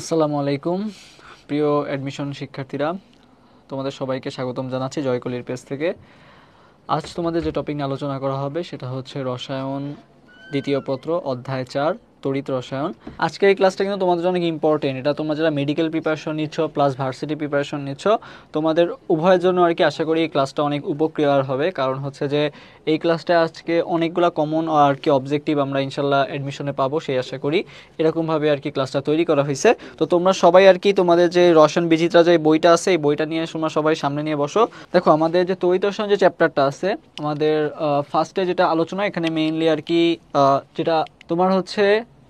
আসসালামু আলাইকুম প্রিয় অ্যাডমিশন শিক্ষার্থীরা তোমাদের সবাইকে স্বাগতম জানাচ্ছি জয়কলির পেজ থেকে আজ তোমাদের যে টপিক নিয়ে আলোচনা করা হবে সেটা হচ্ছে রসায়ন দ্বিতীয় পত্র অধ্যায় চার তড়িৎ রসায়ন আজকের এই ক্লাসটা কিন্তু তোমাদের অনেক ইম্পর্টেন্ট এটা তোমরা যারা মেডিকেল প্রিপারেশন নিচ্ছ প্লাস ভার্সিটি প্রিপারেশন নিচ্ছ তোমাদের উভয়ের জন্য আর কি আশা করি এই ক্লাসটা অনেক উপক্রিয়ার হবে কারণ হচ্ছে যে এই ক্লাসটা আজকে অনেকগুলো কমন আর কি অবজেক্টিভ আমরা ইনশাল্লাহ অ্যাডমিশনে পাবো সেই আশা করি এরকমভাবে আর কি ক্লাসটা তৈরি করা হয়েছে তো তোমরা সবাই আর কি তোমাদের যে রসায়ন বিচিত্রা যে বইটা আছে এই বইটা নিয়ে তোমরা সবাই সামনে নিয়ে বসো দেখো আমাদের যে তড়িৎ রসায়ন যে চ্যাপ্টারটা আছে আমাদের ফার্স্টে যেটা আলোচনা এখানে মেইনলি আর কি যেটা তোমার হচ্ছে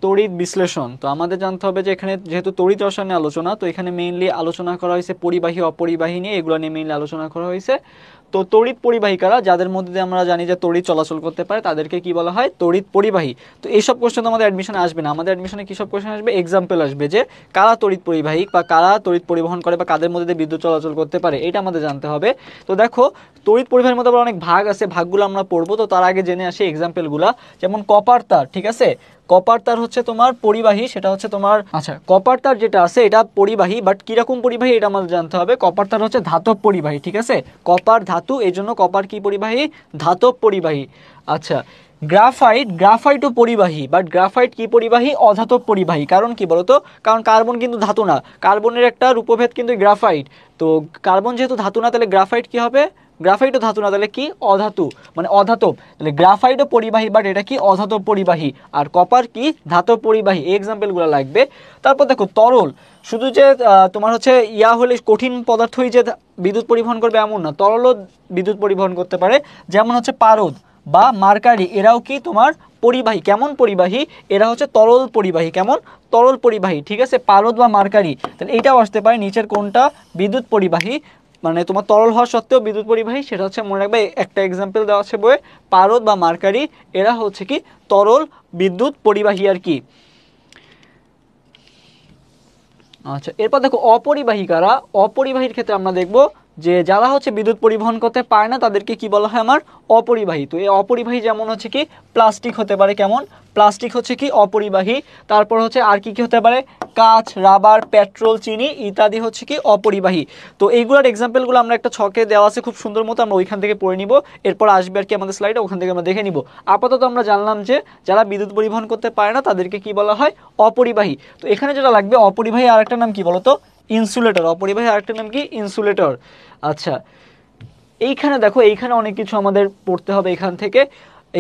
তড়িৎ বিশ্লেষণ তো আমাদের জানতে হবে যে এখানে যেহেতু তড়িৎ রসায়নে আলোচনা তো এখানে মেইনলি আলোচনা করা হয়েছে পরিবাহী অপরিবাহী নিয়ে এগুলো নিয়ে মেইনলি আলোচনা করা হয়েছে তো তড়িৎ পরিবাহিকারা যাদের মধ্যে আমরা জানি যে তড়িৎ চলাচল করতে পারে তাদেরকে কি বলা হয় তড়িৎ পরিবাহী তো এইসব কোশ্চেন আমাদের অ্যাডমিশনে আসবে না আমাদের অ্যাডমিশনে কী সব কোশ্চেন আসবে এক্সাম্পল আসবে যে কারা তড়িৎ পরিবাহিক বা কারা তড়িৎ পরিবহন করে বা কাদের মধ্যে দিয়ে বিদ্যুৎ চলাচল করতে পারে এটা আমাদের জানতে হবে তো দেখো তড়িৎ পরিবাহের মধ্যে আবার অনেক ভাগ আছে ভাগগুলো আমরা পড়বো তো তার আগে জেনে আসি এক্সাম্পলগুলো যেমন কপার তার ঠিক আছে কপার তার হচ্ছে তোমার পরিবাহী সেটা হচ্ছে তোমার আচ্ছা কপার তার যেটা আছে এটা পরিবাহী বাট কীরকম পরিবাহী এটা আমাদের জানতে হবে কপার তার হচ্ছে ধাতব পরিবাহী ঠিক আছে কপার ধাত ধাতু এই জন্য কপার কি পরিবাহী ধাতব পরিবাহী আচ্ছা গ্রাফাইট গ্রাফাইটও পরিবাহী বাট গ্রাফাইট কি পরিবাহী অধাতব পরিবাহী কারণ কি বলতো কারণ কার্বন কিন্তু ধাতু না কার্বনের একটা রূপভেদ কিন্তু গ্রাফাইট তো কার্বন যেহেতু ধাতু না তাহলে গ্রাফাইট কি হবে গ্রাফাইটও ধাতু না তাহলে কি অধাতু মানে অধাতব তাহলে গ্রাফাইটও পরিবাহী বাট এটা কি অধাতব পরিবাহী আর কপার কি ধাতব পরিবাহী এই এক্সাম্পলগুলো লাগবে তারপর দেখো তরল শুধু যে তোমার হচ্ছে ইয়া হলে কঠিন পদার্থই যে বিদ্যুৎ পরিবহন করবে এমন না তরলও বিদ্যুৎ পরিবহন করতে পারে যেমন হচ্ছে পারদ বা মার্কারি এরাও কি তোমার পরিবাহী কেমন পরিবাহী এরা হচ্ছে তরল পরিবাহী কেমন তরল পরিবাহী ঠিক আছে পারদ বা মার্কারি তাহলে এইটাও আসতে পারে নিচের কোনটা বিদ্যুৎ পরিবাহী মানে তোমার তরল হওয়া সত্ত্বেও বিদ্যুৎ পরিবাহী সেটা হচ্ছে মনে রাখবে একটা এক্সাম্পল দেওয়া আছে বইয়ে পারদ বা মার্কারি এরা হচ্ছে কি তরল বিদ্যুৎ পরিবাহী আর কি আচ্ছা এরপর দেখো অপরিবাহিকারা অপরিবাহীর ক্ষেত্রে আমরা দেখবো যে যারা হচ্ছে বিদ্যুৎ পরিবহন করতে পারে না তাদেরকে কি বলা হয় আমার অপরিবাহী তো এই অপরিবাহী যেমন হচ্ছে কি প্লাস্টিক হতে পারে কেমন প্লাস্টিক হচ্ছে কি অপরিবাহী তারপর হচ্ছে আর কি কি হতে পারে কাঁচ রাবার পেট্রোল চিনি ইত্যাদি হচ্ছে কি অপরিবাহী তো এইগুলোর এক্সাম্পলগুলো আমরা একটা ছকে দেওয়া আছে খুব সুন্দর মতো আমরা ওইখান থেকে পড়ে নিব এরপর আসবে আর কি আমাদের স্লাইডে ওখান থেকে আমরা দেখে নিব আপাতত আমরা জানলাম যে যারা বিদ্যুৎ পরিবহন করতে পারে না তাদেরকে কি বলা হয় অপরিবাহী তো এখানে যেটা লাগবে অপরিবাহী আর একটা নাম কি বলতো ইনসুলেটর অপরিবাহী আরেকটার নাম কি ইনসুলেটর আচ্ছা এইখানে দেখো এইখানে অনেক কিছু আমাদের পড়তে হবে এখান থেকে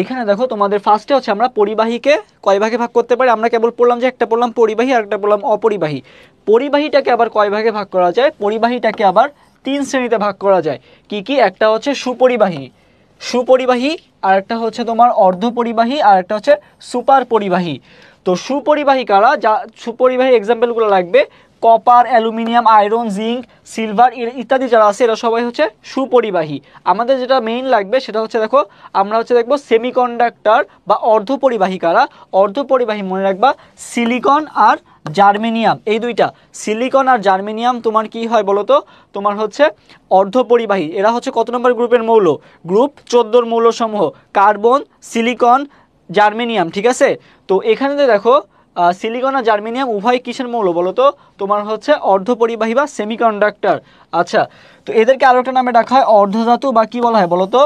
এইখানে দেখো তোমাদের ফার্স্টে হচ্ছে আমরা পরিবাহীকে কয় ভাগে ভাগ করতে পারি আমরা কেবল পড়লাম যে একটা পড়লাম পরিবাহী আর একটা পড়লাম অপরিবাহী পরিবাহীটাকে আবার কয় ভাগে ভাগ করা যায় পরিবাহীটাকে আবার তিন শ্রেণীতে ভাগ করা যায় কি কি একটা হচ্ছে সুপরিবাহী সুপরিবাহী আর একটা হচ্ছে তোমার পরিবাহী আর একটা হচ্ছে সুপার পরিবাহী তো সুপরিবাহী কারা যা সুপরিবাহী এক্সাম্পলগুলো লাগবে copper aluminium iron zinc silver ইত্যাদি যারা আছে এরা সবাই হচ্ছে সুপরিবাহী আমাদের যেটা মেইন লাগবে সেটা হচ্ছে দেখো আমরা হচ্ছে দেখবো সেমিকন্ডাক্টার বা অর্ধপরিবাহী কারা অর্ধপরিবাহী মনে রাখবা সিলিকন আর জার্মেনিয়াম এই দুইটা সিলিকন আর জার্মেনিয়াম তোমার কি হয় বলো তো তোমার হচ্ছে অর্ধপরিবাহী এরা হচ্ছে কত নম্বর গ্রুপের মৌল গ্রুপ চোদ্দোর মৌলসমূহ কার্বন সিলিকন জার্মেনিয়াম ঠিক আছে তো এখানে দেখো সিলিকন আর জার্মিনিয়াম উভয় কিসের মৌল বলো তো তোমার হচ্ছে অর্ধপরিবাহী বা সেমিকন্ডাক্টর আচ্ছা তো এদেরকে আরও একটা নামে ডাকা হয় অর্ধধাতু বা কি বলা হয় বলো তো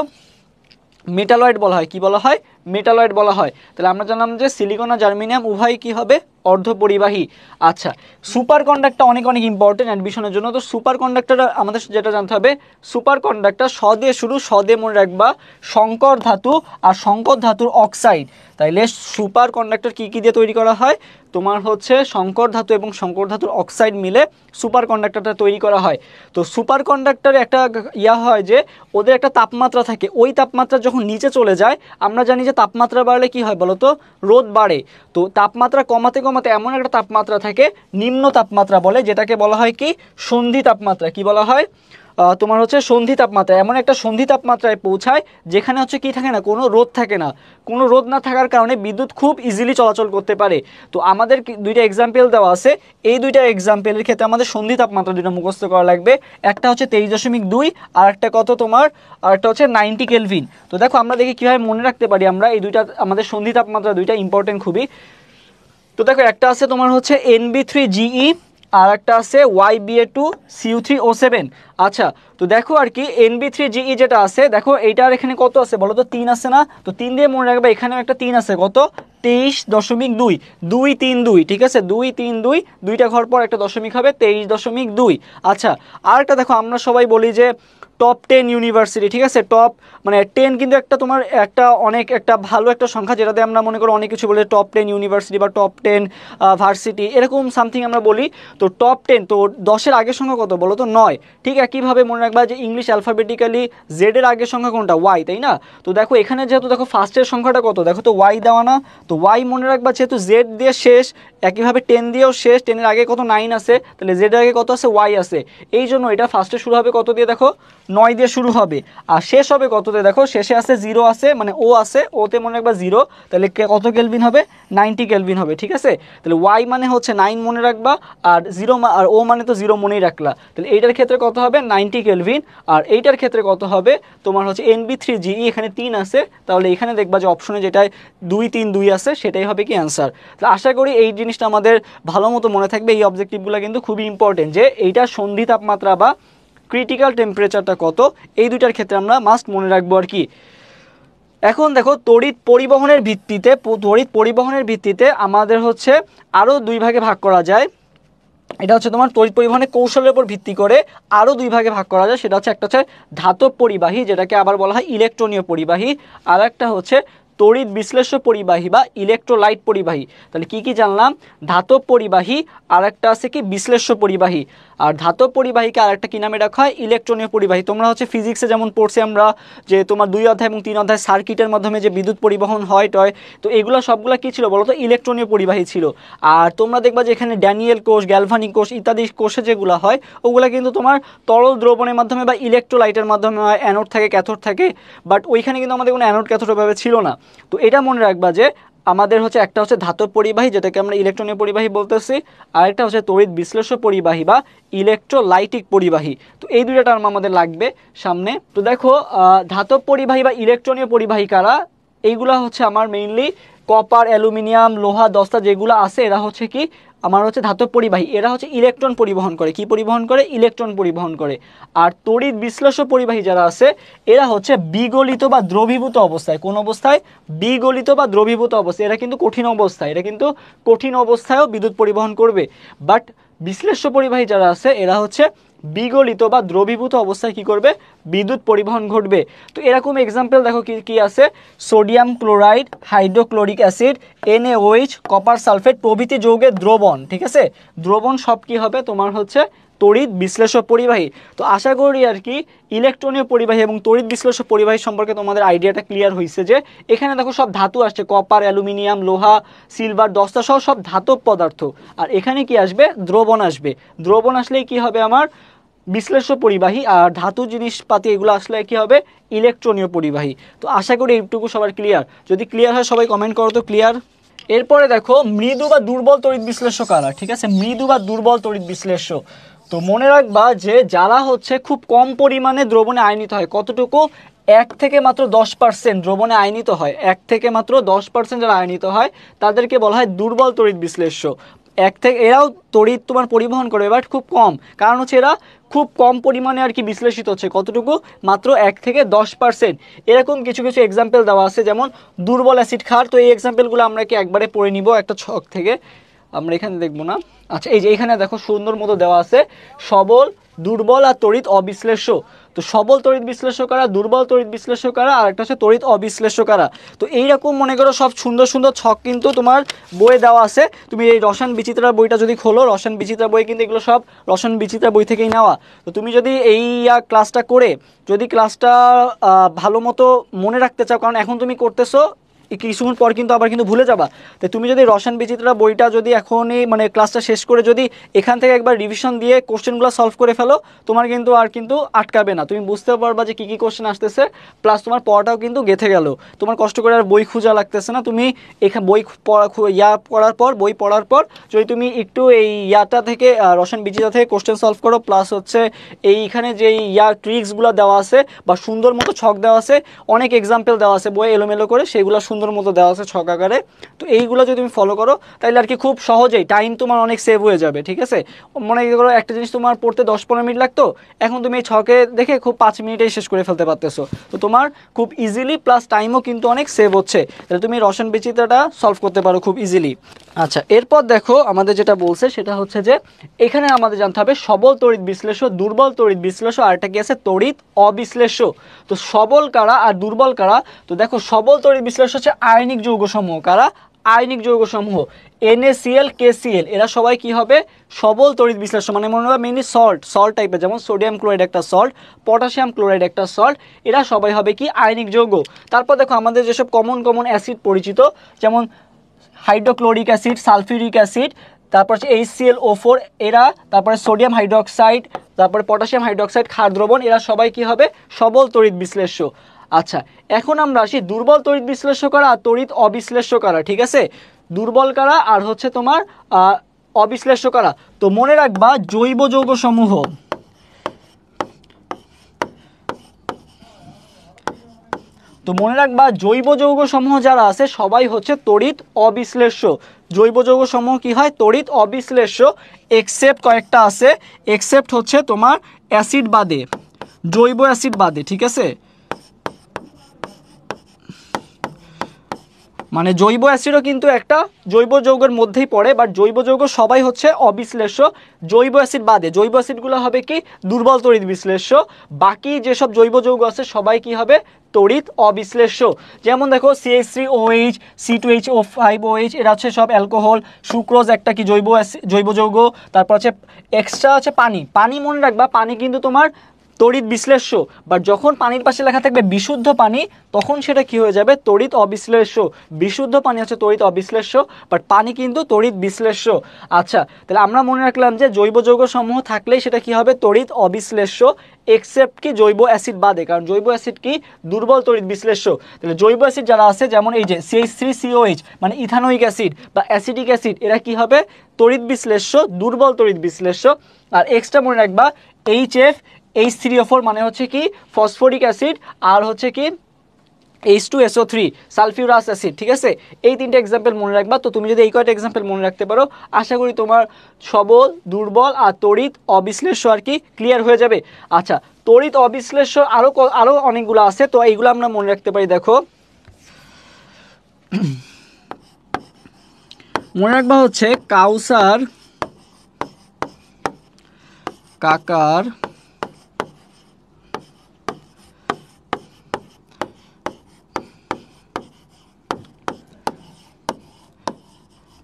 মেটালয়েড বলা হয় কি বলা হয় মেটালয়েড বলা হয় তাহলে আমরা জানলাম যে সিলিকন আর জার্মিনিয়াম উভয় কি হবে অর্ধপরিবাহী আচ্ছা সুপার কন্ডাক্টর অনেক অনেক ইম্পর্টেন্ট অ্যাডমিশনের জন্য তো সুপার কন্ডাক্টর আমাদের যেটা জানতে হবে সুপার কন্ডাক্টর সদে শুরু সদে মনে রাখবা শঙ্কর ধাতু আর শঙ্কর ধাতুর অক্সাইড তাইলে সুপার কন্ডাক্টর কী কী দিয়ে তৈরি করা হয় তোমার হচ্ছে শঙ্কর ধাতু এবং শঙ্কর ধাতুর অক্সাইড মিলে সুপার কন্ডাক্টরটা তৈরি করা হয় তো সুপার কন্ডাক্টরে একটা ইয়া হয় যে ওদের একটা তাপমাত্রা থাকে ওই তাপমাত্রা যখন নিচে চলে যায় আমরা জানি যে তাপমাত্রা বাড়লে কি হয় বলো তো রোদ বাড়ে তো তাপমাত্রা কমাতে কমাতে মতো এমন একটা তাপমাত্রা থাকে নিম্ন তাপমাত্রা বলে যেটাকে বলা হয় কি সন্ধি তাপমাত্রা কি বলা হয় তোমার হচ্ছে সন্ধি তাপমাত্রা এমন একটা সন্ধি তাপমাত্রায় পৌঁছায় যেখানে হচ্ছে কি থাকে না কোনো রোদ থাকে না কোনো রোদ না থাকার কারণে বিদ্যুৎ খুব ইজিলি চলাচল করতে পারে তো আমাদের দুইটা এক্সাম্পল দেওয়া আছে এই দুইটা এক্সাম্পেলের ক্ষেত্রে আমাদের সন্ধি তাপমাত্রা দুটো মুখস্থ করা লাগবে একটা হচ্ছে তেইশ দশমিক দুই আর একটা কত তোমার আর একটা হচ্ছে নাইনটি কেলভিন তো দেখো আমরা দেখি কীভাবে মনে রাখতে পারি আমরা এই দুইটা আমাদের সন্ধি তাপমাত্রা দুইটা ইম্পর্টেন্ট খুবই তো দেখো একটা আছে তোমার হচ্ছে এনবি থ্রি জিই আর একটা আছে Y BA two CU three O seven আচ্ছা তো দেখো আর কি এনবি থ্রি জিই যেটা আছে দেখো এইটার এখানে কত আছে বলো তো তিন আছে না তো তিন দিয়ে মনে রাখবে এখানেও একটা তিন আছে কত তেইশ দশমিক দুই দুই তিন দুই ঠিক আছে দুই তিন দুই দুইটা ঘর পর একটা দশমিক হবে তেইশ দশমিক দুই আচ্ছা আর একটা দেখো আমরা সবাই বলি যে টপ টেন ইউনিভার্সিটি ঠিক আছে টপ মানে টেন কিন্তু একটা তোমার একটা অনেক একটা ভালো একটা সংখ্যা যেটাতে আমরা মনে করি অনেক কিছু বলে টপ টেন ইউনিভার্সিটি বা টপ টেন ভার্সিটি এরকম সামথিং আমরা বলি তো টপ টেন তো দশের আগের সংখ্যা কত বলো তো নয় ঠিক একইভাবে মনে রাখবা যে ইংলিশ অ্যালফাবেটিক্যালি জেডের আগের সংখ্যা কোনটা ওয়াই তাই না তো দেখো এখানে যেহেতু দেখো ফার্স্টের সংখ্যাটা কত দেখো তো ওয়াই দেওয়া না তো ওয়াই মনে রাখবা যেহেতু জেড দিয়ে শেষ একইভাবে টেন দিয়েও শেষ টেনের আগে কত নাইন আছে তাহলে জেডের আগে কত আছে ওয়াই আছে এই জন্য এটা ফার্স্টে শুরু হবে কত দিয়ে দেখো নয় দিয়ে শুরু হবে আর শেষ হবে কততে দেখো শেষে আছে জিরো আছে মানে ও আছে ওতে মনে রাখবা জিরো তাহলে কত কেলভিন হবে নাইনটি কেলভিন হবে ঠিক আছে তাহলে ওয়াই মানে হচ্ছে নাইন মনে রাখবা আর জিরো আর ও মানে তো জিরো মনেই রাখলা তাহলে এইটার ক্ষেত্রে কত হবে নাইনটি কেলভিন আর এইটার ক্ষেত্রে কত হবে তোমার হচ্ছে বি থ্রি জি এখানে তিন আছে তাহলে এখানে দেখবা যে অপশনে যেটাই দুই তিন দুই আছে সেটাই হবে কি অ্যান্সার তাহলে আশা করি এই জিনিসটা আমাদের ভালো মতো মনে থাকবে এই অবজেক্টিভগুলো কিন্তু খুবই ইম্পর্টেন্ট যে এইটা সন্ধি তাপমাত্রা বা ক্রিটিক্যাল টেম্পারেচারটা কত এই দুইটার ক্ষেত্রে আমরা মাস্ট মনে রাখবো আর কি এখন দেখো তড়িৎ পরিবহনের ভিত্তিতে তড়িৎ পরিবহনের ভিত্তিতে আমাদের হচ্ছে আরও দুই ভাগে ভাগ করা যায় এটা হচ্ছে তোমার তড়িৎ পরিবহনের কৌশলের উপর ভিত্তি করে আরও দুই ভাগে ভাগ করা যায় সেটা হচ্ছে একটা হচ্ছে ধাতব পরিবাহী যেটাকে আবার বলা হয় ইলেকট্রনীয় পরিবাহী আর একটা হচ্ছে তড়িৎ বিশ্লেষ্য পরিবাহী বা ইলেকট্রোলাইট পরিবাহী তাহলে কি কি জানলাম ধাতব পরিবাহী আর একটা আছে কি বিশ্লেষ্য পরিবাহী আর ধাতব পরিবাহীকে আর একটা কী নামে রাখা হয় ইলেকট্রনীয় পরিবাহী তোমরা হচ্ছে ফিজিক্সে যেমন পড়ছি আমরা যে তোমার দুই অধ্যায় এবং তিন অধ্যায় সার্কিটের মাধ্যমে যে বিদ্যুৎ পরিবহন হয় টয় তো এগুলো সবগুলো কী ছিল বলো তো ইলেকট্রনীয় পরিবাহী ছিল আর তোমরা দেখবা যে এখানে ড্যানিয়েল কোষ গ্যালভানিক কোষ ইত্যাদি কোষে যেগুলো হয় ওগুলো কিন্তু তোমার তরল দ্রবণের মাধ্যমে বা ইলেকট্রোলাইটের মাধ্যমে হয় অ্যানোড থাকে ক্যাথোড থাকে বাট ওইখানে কিন্তু আমাদের কোনো অ্যানোড ক্যাথোড ওভাবে ছিল না তো এটা মনে রাখবা যে আমাদের হচ্ছে একটা হচ্ছে ধাতব পরিবাহী যেটাকে আমরা ইলেকট্রনীয় পরিবাহী বলতেছি আরেকটা হচ্ছে তড়িৎ বিশ্লেষ্য পরিবাহী বা ইলেকট্রোলাইটিক পরিবাহী তো এই দুইটা টার্ম আমাদের লাগবে সামনে তো দেখো ধাতব পরিবাহী বা ইলেকট্রনীয় পরিবাহী কারা এইগুলা হচ্ছে আমার মেইনলি কপার অ্যালুমিনিয়াম লোহা দস্তা যেগুলো আছে এরা হচ্ছে কি আমার হচ্ছে ধাতব পরিবাহী এরা হচ্ছে ইলেকট্রন পরিবহন করে কি পরিবহন করে ইলেকট্রন পরিবহন করে আর তড়িৎ বিশ্লেষ পরিবাহী যারা আছে এরা হচ্ছে বিগলিত বা দ্রবীভূত অবস্থায় কোন অবস্থায় বিগলিত বা দ্রবীভূত অবস্থায় এরা কিন্তু কঠিন অবস্থায় এরা কিন্তু কঠিন অবস্থায়ও বিদ্যুৎ পরিবহন করবে বাট বিশ্লেষ্য পরিবাহী যারা আছে এরা হচ্ছে বিগলিত বা দ্রবীভূত অবস্থায় কি করবে বিদ্যুৎ পরিবহন ঘটবে তো এরকম এক্সাম্পল দেখো কি কি আছে sodium chloride hydrochloric acid NH copper sulphate প্রভৃতি যৌগের দ্রবণ ঠিক আছে দ্রবণ সব কি হবে তোমার হচ্ছে তড়িৎ বিশ্লেষক পরিবাহী তো আশা করি আর কি ইলেকট্রনীয় পরিবাহী এবং তড়িৎ বিশ্লেষক পরিবাহী সম্পর্কে তোমাদের আইডিয়াটা ক্লিয়ার হয়েছে যে এখানে দেখো সব ধাতু আসছে কপার অ্যালুমিনিয়াম লোহা সিলভার দস্তা সহ সব ধাতব পদার্থ আর এখানে কি আসবে দ্রবণ আসবে দ্রবণ আসলেই কি হবে আমার বিশ্লেষ্য পরিবাহী আর ধাতু জিনিসপাতি এগুলো আসলে কি হবে ইলেকট্রনীয় পরিবাহী তো আশা করি এইটুকু সবার ক্লিয়ার যদি ক্লিয়ার হয় সবাই কমেন্ট করো তো ক্লিয়ার এরপরে দেখো মৃদু বা দুর্বল তড়িৎ বিশ্লেষ্য কারা ঠিক আছে মৃদু বা দুর্বল তড়িৎ বিশ্লেষ্য তো মনে রাখবা যে যারা হচ্ছে খুব কম পরিমাণে দ্রবণে আয়নিত হয় কতটুকু এক থেকে মাত্র দশ পার্সেন্ট দ্রবণে আয়নিত হয় এক থেকে মাত্র দশ পার্সেন্ট যারা আয়নিত হয় তাদেরকে বলা হয় দুর্বল তড়িৎ বিশ্লেষ্য এক থেকে এরাও তড়িৎ তোমার পরিবহন করে বাট খুব কম কারণ হচ্ছে এরা খুব কম পরিমাণে আর কি বিশ্লেষিত হচ্ছে কতটুকু মাত্র এক থেকে দশ পার্সেন্ট এরকম কিছু কিছু এক্সাম্পল দেওয়া আছে যেমন দুর্বল অ্যাসিড খার তো এই এক্সাম্পলগুলো আমরা কি একবারে পড়ে নিব একটা ছক থেকে আমরা এখানে দেখবো না আচ্ছা এই যে এখানে দেখো সুন্দর মতো দেওয়া আছে সবল দুর্বল আর তড়িৎ অবিশ্লেষ্য তো সবল তড়িৎ বিশ্লেষকারা দুর্বল তড়িৎ বিশ্লেষকারা আর একটা হচ্ছে তড়িৎ অবিশ্লেষকারা তো এইরকম মনে করো সব সুন্দর সুন্দর ছক কিন্তু তোমার বইয়ে দেওয়া আছে তুমি এই রসায়ন বিচিত্রা বইটা যদি খোলো রসায়ন বিচিত্রা বই কিন্তু এগুলো সব রসায়ন বিচিত্রা বই থেকেই নেওয়া তো তুমি যদি এই ক্লাসটা করে যদি ক্লাসটা ভালো মতো মনে রাখতে চাও কারণ এখন তুমি করতেছো কিছুক্ষণ পর কিন্তু আবার কিন্তু ভুলে যাবা তো তুমি যদি রসায়ন বিচিত্রা বইটা যদি এখনই মানে ক্লাসটা শেষ করে যদি এখান থেকে একবার রিভিশন দিয়ে কোশ্চেনগুলো সলভ করে ফেলো তোমার কিন্তু আর কিন্তু আটকাবে না তুমি বুঝতে পারবা যে কী কী কোশ্চেন আসতেছে প্লাস তোমার পড়াটাও কিন্তু গেথে গেল তোমার কষ্ট করে আর বই খুঁজা লাগতেছে না তুমি এখানে বই পড়া ইয়া পড়ার পর বই পড়ার পর যদি তুমি একটু এই ইয়াটা থেকে রসায়ন বিচিত্রা থেকে কোশ্চেন সলভ করো প্লাস হচ্ছে এইখানে যে ইয়া ট্রিক্সগুলো দেওয়া আছে বা সুন্দর মতো ছক দেওয়া আছে অনেক এক্সাম্পল দেওয়া আছে বই এলোমেলো করে সেগুলো সুন্দর মতো দেওয়া আছে ছক আকারে তো এইগুলো যদি তুমি ফলো করো তাহলে আর কি খুব সহজেই টাইম তোমার অনেক সেভ হয়ে যাবে ঠিক আছে মনে করো একটা জিনিস তোমার পড়তে দশ পনেরো মিনিট লাগতো এখন তুমি এই ছকে দেখে খুব পাঁচ মিনিটেই শেষ করে ফেলতে পারতেছো তো তোমার খুব ইজিলি প্লাস টাইমও কিন্তু অনেক সেভ হচ্ছে তাহলে তুমি রসন বিচিত্রাটা সলভ করতে পারো খুব ইজিলি আচ্ছা এরপর দেখো আমাদের যেটা বলছে সেটা হচ্ছে যে এখানে আমাদের জানতে হবে সবল তড়িৎ বিশ্লেষক দুর্বল তড়িৎ বিশ্লেষ আর একটা কি আছে তড়িৎ অবিশ্লেষ তো সবল কারা আর দুর্বল কারা তো দেখো সবল তড়িৎ বিশ্লেষ হচ্ছে আয়নিক যৌগসমূহ কারা আয়নিক যৌগসমূহ এনএসিএল কেসিএল এরা সবাই কি হবে সবল তড়িৎ বিশ্লেষণ মানে মনে হবে মেনলি সল্ট সল্ট টাইপের যেমন সোডিয়াম ক্লোরাইড একটা সল্ট পটাশিয়াম ক্লোরাইড একটা সল্ট এরা সবাই হবে কি আয়নিক যৌগ তারপর দেখো আমাদের যেসব কমন কমন অ্যাসিড পরিচিত যেমন হাইড্রোক্লোরিক অ্যাসিড সালফিউরিক অ্যাসিড তারপর হচ্ছে এইচসিএল ও ফোর এরা তারপরে সোডিয়াম হাইড্রোক্সাইড তারপরে পটাশিয়াম হাইড্রোক্সাইড ক্ষার এরা সবাই কি হবে সবল তড়িৎ বিশ্লেষ্য আচ্ছা এখন আমরা আসি দুর্বল তড়িৎ বিশ্লেষকরা আর তড়িৎ অবিশ্লেষ্যকারা ঠিক আছে দুর্বল কারা আর হচ্ছে তোমার অবিশ্লেষ্যকারা তো মনে রাখবা জৈব যৌগ সমূহ তো মনে রাখবা জৈব যৌগ সমূহ যারা আছে সবাই হচ্ছে তড়িৎ অবিশ্লেষ্য জৈব যৌগ সমূহ কী হয় তড়িৎ অবিশ্লেষ্য এক্সেপ্ট কয়েকটা আছে এক্সেপ্ট হচ্ছে তোমার অ্যাসিড বাদে জৈব অ্যাসিড বাদে ঠিক আছে মানে জৈব অ্যাসিডও কিন্তু একটা জৈব যৌগের মধ্যেই পড়ে বাট জৈব যৌগ সবাই হচ্ছে অবিশ্লেষ্য জৈব অ্যাসিড বাদে জৈব অ্যাসিডগুলো হবে কি দুর্বল তড়িৎ বিশ্লেষ্য বাকি যেসব জৈব যৌগ আছে সবাই কি হবে তড়িৎ অবিশ্লেষ্য যেমন দেখো CH three OH C two H O five OH এরা হচ্ছে সব অ্যালকোহল সুক্রোজ একটা কি জৈব জৈব যৌগ তারপর হচ্ছে এক্সট্রা হচ্ছে পানি পানি মনে রাখবা পানি কিন্তু তোমার তড়িৎ বিশ্লেষ্য বা যখন পানির পাশে লেখা থাকবে বিশুদ্ধ পানি তখন সেটা কি হয়ে যাবে তড়িৎ অবিশ্লেষ্য বিশুদ্ধ পানি হচ্ছে তড়িৎ অবিশ্লেষ্য বাট পানি কিন্তু তড়িৎ বিশ্লেষ্য আচ্ছা তাহলে আমরা মনে রাখলাম যে জৈব যৌগ সমূহ থাকলেই সেটা কি হবে তড়িৎ অবিশ্লেষ্য এক্সেপ্ট কি জৈব অ্যাসিড বাদে কারণ জৈব অ্যাসিড কি দুর্বল তড়িৎ বিশ্লেষ্য তাহলে জৈব অ্যাসিড যারা আছে যেমন এই যে সিএইচ থ্রি সিওএইচ মানে ইথানোইক অ্যাসিড বা অ্যাসিডিক অ্যাসিড এরা কি হবে তড়িৎ বিশ্লেষ্য দুর্বল তড়িৎ বিশ্লেষ্য আর এক্সট্রা মনে রাখবা H F H three O four মানে হচ্ছে কি ফসফরিক অ্যাসিড আর হচ্ছে কি H two SO three sulphurous acid ঠিক আছে এই তিনটা এক্সাম্পল মনে রাখবা তো তুমি যদি এই কয়টা এক্সাম্পল মনে রাখতে পারো আশা করি তোমার সবল দুর্বল আর তড়িৎ অবিশ্লেষ্য আর কি ক্লিয়ার হয়ে যাবে আচ্ছা তড়িৎ অবিশ্লেষ্য আরও আরও অনেকগুলো আছে তো এইগুলো আমরা মনে রাখতে পারি দেখো মনে রাখবা হচ্ছে কাউসার কাকার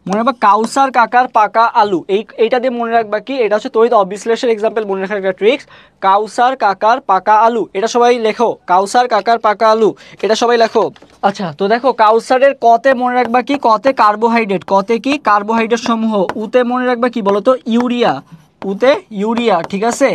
মনে রাখবা কাউসার কাকার পাকা আলু এই এইটা দিয়ে মনে রাখবা কি এটা হচ্ছে তৈরি অবিশ্লেষের এক্সাম্পল মনে রাখার একটা ট্রিক্স কাউসার কাকার পাকা আলু এটা সবাই লেখো কাউসার কাকার পাকা আলু এটা সবাই লেখো আচ্ছা তো দেখো কাউসারের কতে মনে রাখবা কি কতে কার্বোহাইড্রেট কতে কি কার্বোহাইড্রেট সমূহ উতে মনে রাখবা কি বলতো ইউরিয়া উতে ইউরিয়া ঠিক আছে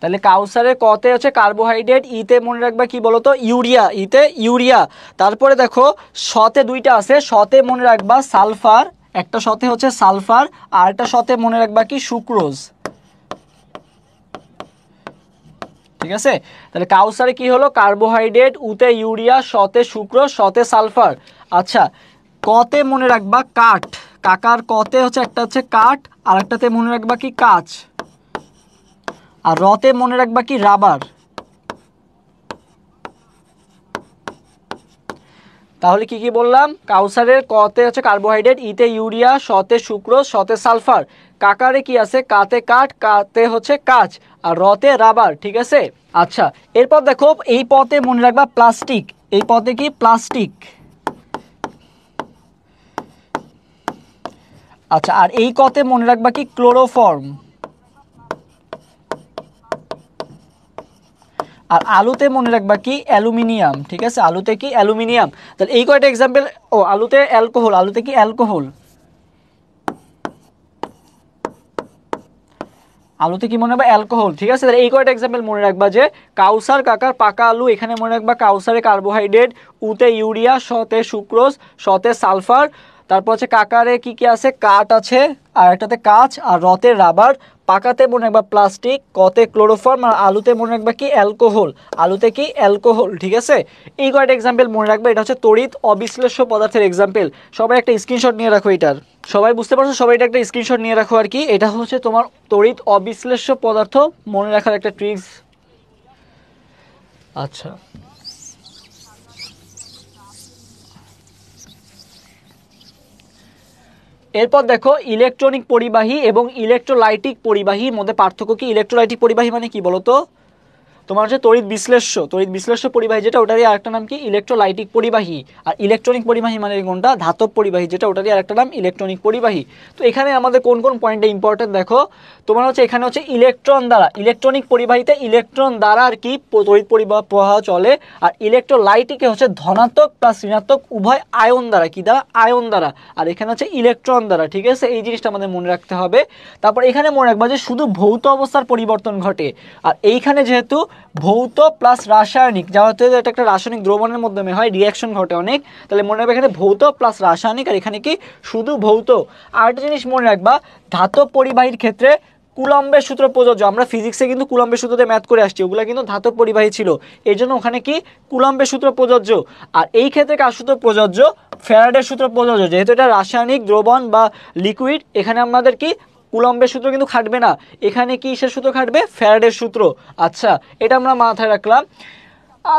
তাহলে কাউসারে কতে হচ্ছে কার্বোহাইড্রেট ইতে মনে রাখবা কি বলতো ইউরিয়া ইতে ইউরিয়া তারপরে দেখো সতে দুইটা আছে সতে মনে রাখবা সালফার একটা সতে হচ্ছে সালফার আর একটা সতে মনে রাখবা কি সুক্রোজ ঠিক আছে তাহলে কাউসারে কি হলো কার্বোহাইড্রেট উতে ইউরিয়া সতে সুক্রোজ সতে সালফার আচ্ছা কতে মনে রাখবা কাঠ কাকার কতে হচ্ছে একটা হচ্ছে কাঠ আর একটাতে মনে রাখবা কি কাঁচ আর রতে মনে রাখবা কি রাবার তাহলে কি কি বললাম কাউসারের কতে আছে কার্বোহাইড্রেট ইতে ইউরিয়া সতে শুক্র সতে সালফার কাকারে কি আছে কাতে কাঠ কাতে হচ্ছে কাচ আর রতে রাবার ঠিক আছে আচ্ছা এরপর দেখো এই পথে মনে রাখবা প্লাস্টিক এই পথে কি প্লাস্টিক আচ্ছা আর এই কতে মনে রাখবা কি ক্লোরোফর্ম আর আলুতে মনে রাখবা কি অ্যালুমিনিয়াম ঠিক আছে আলুতে কি অ্যালুমিনিয়াম তাহলে এই কয়টা এক্সাম্পল ও আলুতে অ্যালকোহল আলুতে কি অ্যালকোহল আলুতে কি মনে রাখবা অ্যালকোহল ঠিক আছে তাহলে এই কয়টা এক্সাম্পল মনে রাখবা যে কাউসার কাকার পাকা আলু এখানে মনে রাখবা কাউসারে কার্বোহাইড্রেট উতে ইউরিয়া সতে সুক্রোজ সতে সালফার তারপর হচ্ছে কাকারে কি কি আছে কাঠ আছে আর একটাতে কাঁচ আর রথের রাবার পাকাতে মনে রাখবা প্লাস্টিক কতে ক্লোরোফর্ম আর আলুতে মনে রাখবা কি অ্যালকোহল আলুতে কি অ্যালকোহল ঠিক আছে এই কয়েকটা এক্সাম্পল মনে রাখবে এটা হচ্ছে তড়িৎ অবিশ্লেষ্য পদার্থের এক্সাম্পল সবাই একটা স্ক্রিনশট নিয়ে রাখো এটার সবাই বুঝতে পারছো সবাই এটা একটা স্ক্রিনশট নিয়ে রাখো আর কি এটা হচ্ছে তোমার তড়িৎ অবিশ্লেষ্য পদার্থ মনে রাখার একটা ট্রিক্স আচ্ছা এরপর দেখো ইলেকট্রনিক পরিবাহী এবং ইলেকট্রোলাইটিক পরিবাহীর মধ্যে পার্থক্য কি ইলেকট্রোলাইটিক পরিবাহী মানে কি বলতো তোমার হচ্ছে তড়িৎ বিশ্লেষ্য তড়িৎ বিশ্লেষ্য পরিবাহী যেটা ওটারই আরেকটা নাম কি ইলেকট্রোলাইটিক পরিবাহী আর ইলেকট্রনিক পরিবাহী মানে কোনটা ধাতব পরিবাহী যেটা ওটারই আরেকটা নাম ইলেকট্রনিক পরিবাহী তো এখানে আমাদের কোন কোন পয়েন্টে ইম্পর্টেন্ট দেখো তোমার হচ্ছে এখানে হচ্ছে ইলেকট্রন দ্বারা ইলেকট্রনিক পরিবাহীতে ইলেকট্রন দ্বারা আর কি তড়িৎ পরিবাহ প্রবাহ চলে আর ইলেকট্রোলাইটিকে হচ্ছে ধনাত্মক প্লাস ঋণাত্মক উভয় আয়ন দ্বারা কি দ্বারা আয়ন দ্বারা আর এখানে হচ্ছে ইলেকট্রন দ্বারা ঠিক আছে এই জিনিসটা আমাদের মনে রাখতে হবে তারপর এখানে মনে রাখবা যে শুধু ভৌত অবস্থার পরিবর্তন ঘটে আর এইখানে যেহেতু ভৌত প্লাস রাসায়নিক যা হচ্ছে এটা একটা রাসায়নিক দ্রবণের মাধ্যমে হয় রিয়াকশন ঘটে অনেক তাহলে মনে রাখবে এখানে ভৌত প্লাস রাসায়নিক আর এখানে কি শুধু ভৌত আর একটা জিনিস মনে রাখবা ধাতব পরিবাহীর ক্ষেত্রে কুলম্বের সূত্র প্রযোজ্য আমরা ফিজিক্সে কিন্তু কুলম্বের সূত্রতে ম্যাথ করে আসছি ওগুলো কিন্তু ধাতব পরিবাহী ছিল এই জন্য ওখানে কি কুলম্বের সূত্র প্রযোজ্য আর এই ক্ষেত্রে কার সূত্র প্রযোজ্য ফ্যারাডের সূত্র প্রযোজ্য যেহেতু এটা রাসায়নিক দ্রবণ বা লিকুইড এখানে আমাদের কি কুলম্বের সূত্র কিন্তু খাটবে না এখানে কি ইসের সূত্র খাটবে ফ্যারাডের সূত্র আচ্ছা এটা আমরা মাথায় রাখলাম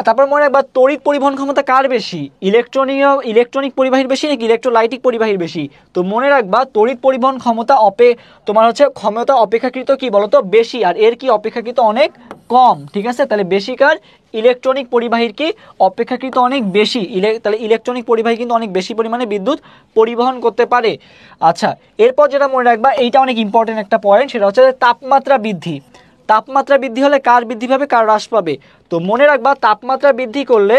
তারপর মনে একবার তড়িৎ পরিবহন ক্ষমতা কার বেশি ইলেকট্রনীয় ইলেকট্রনিক পরিবাহীর বেশি নাকি ইলেকট্রোলাইটিক পরিবাহীর বেশি তো মনে রাখবা তড়িৎ পরিবহন ক্ষমতা অপে তোমার হচ্ছে ক্ষমতা অপেক্ষাকৃত কি বলতো বেশি আর এর কি অপেক্ষাকৃত অনেক কম ঠিক আছে তাহলে বেশি কার ইলেকট্রনিক পরিবাহীর কি অপেক্ষাকৃত অনেক বেশি তাহলে ইলেকট্রনিক পরিবাহী কিন্তু অনেক বেশি পরিমাণে বিদ্যুৎ পরিবহন করতে পারে আচ্ছা এরপর যেটা মনে রাখবা এইটা অনেক ইম্পর্টেন্ট একটা পয়েন্ট সেটা হচ্ছে তাপমাত্রা বৃদ্ধি তাপমাত্রা বৃদ্ধি হলে কার বৃদ্ধি পাবে কার হ্রাস পাবে তো মনে রাখবা তাপমাত্রা বৃদ্ধি করলে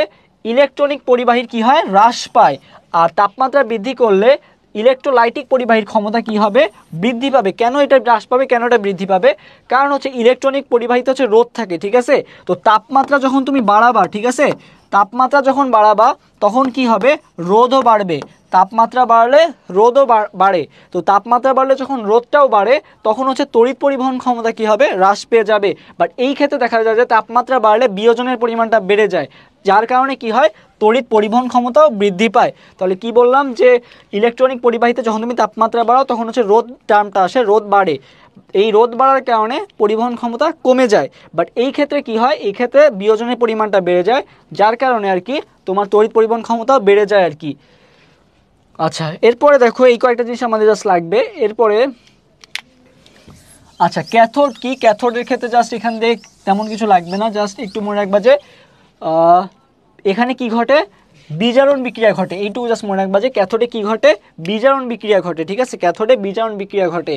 ইলেকট্রনিক পরিবাহীর কি হয় হ্রাস পায় আর তাপমাত্রা বৃদ্ধি করলে ইলেকট্রোলাইটিক পরিবাহীর ক্ষমতা কি হবে বৃদ্ধি পাবে কেন এটা হ্রাস পাবে কেন এটা বৃদ্ধি পাবে কারণ হচ্ছে ইলেকট্রনিক পরিবাহিত হচ্ছে রোদ থাকে ঠিক আছে তো তাপমাত্রা যখন তুমি বাড়াবা ঠিক আছে তাপমাত্রা যখন বাড়াবা তখন কি হবে রোদও বাড়বে তাপমাত্রা বাড়লে রোদও বাড়ে তো তাপমাত্রা বাড়লে যখন রোদটাও বাড়ে তখন হচ্ছে তড়িৎ পরিবহন ক্ষমতা কি হবে হ্রাস পেয়ে যাবে বাট এই ক্ষেত্রে দেখা যায় যে তাপমাত্রা বাড়লে বিয়োজনের পরিমাণটা বেড়ে যায় যার কারণে কি হয় তড়িৎ পরিবহন ক্ষমতাও বৃদ্ধি পায় তাহলে কি বললাম যে ইলেকট্রনিক পরিবাহিতে যখন তুমি তাপমাত্রা বাড়াও তখন হচ্ছে রোদ টার্মটা আসে রোদ বাড়ে এই রোদ বাড়ার কারণে পরিবহন ক্ষমতা কমে যায় বাট এই ক্ষেত্রে কি হয় এই ক্ষেত্রে বিয়োজনের পরিমাণটা বেড়ে যায় যার কারণে আর কি তোমার তড়িৎ পরিবহন ক্ষমতা বেড়ে যায় আর কি আচ্ছা এরপরে দেখো এই কয়েকটা জিনিস আমাদের জাস্ট লাগবে এরপরে আচ্ছা ক্যাথোড কি ক্যাথোডের ক্ষেত্রে জাস্ট এখান থেকে তেমন কিছু লাগবে না জাস্ট একটু মনে রাখবা যে এখানে কি ঘটে বিজারণ বিক্রিয়া ঘটে এইটুকু জাস্ট মনে রাখবা যে ক্যাথোডে কি ঘটে বিজারণ বিক্রিয়া ঘটে ঠিক আছে ক্যাথোডে বিজারণ বিক্রিয়া ঘটে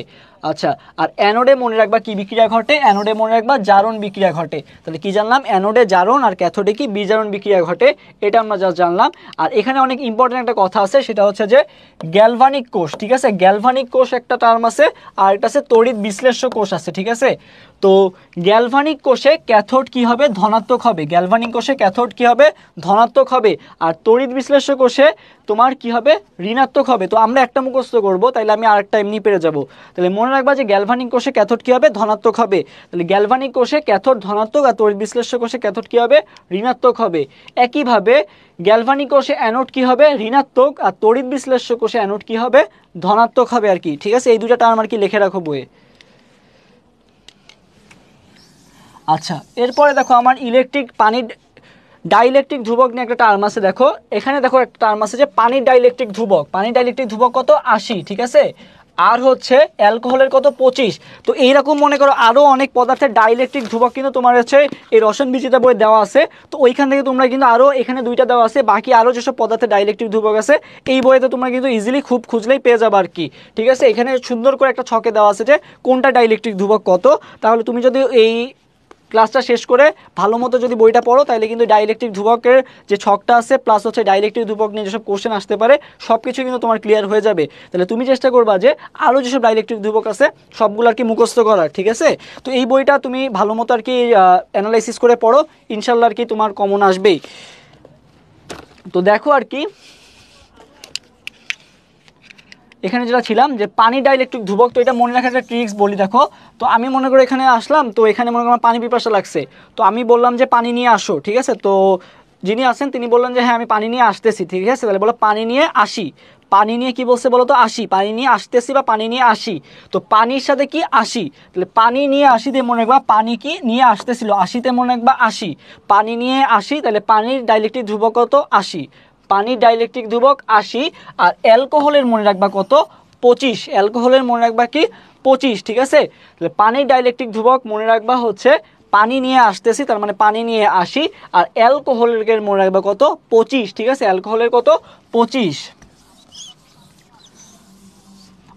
আচ্ছা আর অ্যানোডে মনে রাখবা কি বিক্রিয়া ঘটে অ্যানোডে মনে রাখবা জারণ বিক্রিয়া ঘটে তাহলে কি জানলাম অ্যানোডে জারণ আর ক্যাথোডে কি বিজারণ বিক্রিয়া ঘটে এটা আমরা যা জানলাম আর এখানে অনেক ইম্পর্টেন্ট একটা কথা আছে সেটা হচ্ছে যে গ্যালভানিক কোষ ঠিক আছে গ্যালভানিক কোষ একটা টার্ম আছে আর একটা আছে তড়িৎ বিশ্লেষ্য কোষ আছে ঠিক আছে তো গ্যালভানিক কোষে ক্যাথোড কি হবে ধনাত্মক হবে গ্যালভানিক কোষে ক্যাথোড কি হবে ধনাত্মক হবে আর তড়িৎ বিশ্লেষ্য কোষে তোমার কি হবে ঋণাত্মক হবে তো আমরা একটা মুখস্থ করব তাহলে আমি আরেকটা এমনি পেরে যাব তাহলে মনে রাখবা যে গ্যালভানিক কোষে ক্যাথট কী হবে ধনাত্মক হবে তাহলে গ্যালভানিক কোষে ক্যাথট ধনাত্মক আর তড়িৎ বিশ্লেষ্য কোষে ক্যাথট কী হবে ঋণাত্মক হবে একইভাবে গ্যালভানিক কোষে অ্যানোট কী হবে ঋণাত্মক আর তড়িৎ বিশ্লেষ্য কোষে অ্যানোট কী হবে ধনাত্মক হবে আর কি ঠিক আছে এই দুটা টার্ম আর কি লিখে রাখো বইয়ে আচ্ছা এরপরে দেখো আমার ইলেকট্রিক পানির ডাইলেকট্রিক ধ্রুবক নিয়ে একটা টার্ম আছে দেখো এখানে দেখো একটা টার্ম আছে যে পানির ডাইলেকট্রিক ধ্রুবক পানির ডাইলেকট্রিক ধ্রুবক কত আশি ঠিক আছে আর হচ্ছে অ্যালকোহলের কত পঁচিশ তো এইরকম মনে করো আরও অনেক পদার্থের ডাইলেকট্রিক ধ্রুবক কিন্তু তোমার হচ্ছে এই রসন বিচিতা বই দেওয়া আছে তো ওইখান থেকে তোমরা কিন্তু আরও এখানে দুইটা দেওয়া আছে বাকি আরও যেসব পদার্থের ডাইলেকট্রিক ধ্রুবক আছে এই বইতে তোমরা কিন্তু ইজিলি খুব খুঁজলেই পেয়ে যাবে আর কি ঠিক আছে এখানে সুন্দর করে একটা ছকে দেওয়া আছে যে কোনটা ডাইলেকট্রিক ধ্রুবক কত তাহলে তুমি যদি এই ক্লাসটা শেষ করে ভালো মতো যদি বইটা পড়ো তাহলে কিন্তু ডাইলেকট্রিক ধ্রুবকের যে ছকটা আছে প্লাস হচ্ছে ডাইরেক্টিভ ধ্রুবক নিয়ে যেসব কোশ্চেন আসতে পারে সব কিছু কিন্তু তোমার ক্লিয়ার হয়ে যাবে তাহলে তুমি চেষ্টা করবা যে আরও যেসব ডাইলেকট্রিক ধ্রুবক আছে সবগুলো আর কি মুখস্থ করার ঠিক আছে তো এই বইটা তুমি ভালো মতো আর কি অ্যানালাইসিস করে পড়ো ইনশাল্লাহ আর কি তোমার কমন আসবেই তো দেখো আর কি এখানে যেটা ছিলাম যে পানি ডাইলেকট্রিক ধ্রুবক তো এটা মনে রাখার একটা ট্রিক্স বলি দেখো তো আমি মনে করি এখানে আসলাম তো এখানে মনে করো পানি পিপাসা লাগছে তো আমি বললাম যে পানি নিয়ে আসো ঠিক আছে তো যিনি আছেন তিনি বললেন যে হ্যাঁ আমি পানি নিয়ে আসতেছি ঠিক আছে তাহলে বলো পানি নিয়ে আসি পানি নিয়ে কি বলছে বলো তো আসি পানি নিয়ে আসতেছি বা পানি নিয়ে আসি তো পানির সাথে কি আসি তাহলে পানি নিয়ে আসিতে মনে একবার পানি কি নিয়ে আসতেছিল আসিতে মনে একবার আসি পানি নিয়ে আসি তাহলে পানির ডাইলেকটি ধ্রুবকত তো আসি পানির ডাইলেকট্রিক ধ্রুবক আশি আর অ্যালকোহলের মনে রাখবা কত পঁচিশ অ্যালকোহলের মনে রাখবা কি পঁচিশ ঠিক আছে তাহলে পানির ডাইলেকট্রিক ধ্রুবক মনে রাখবা হচ্ছে পানি নিয়ে আসতেছি তার মানে পানি নিয়ে আসি আর অ্যালকোহলের মনে রাখবা কত পঁচিশ ঠিক আছে অ্যালকোহলের কত পঁচিশ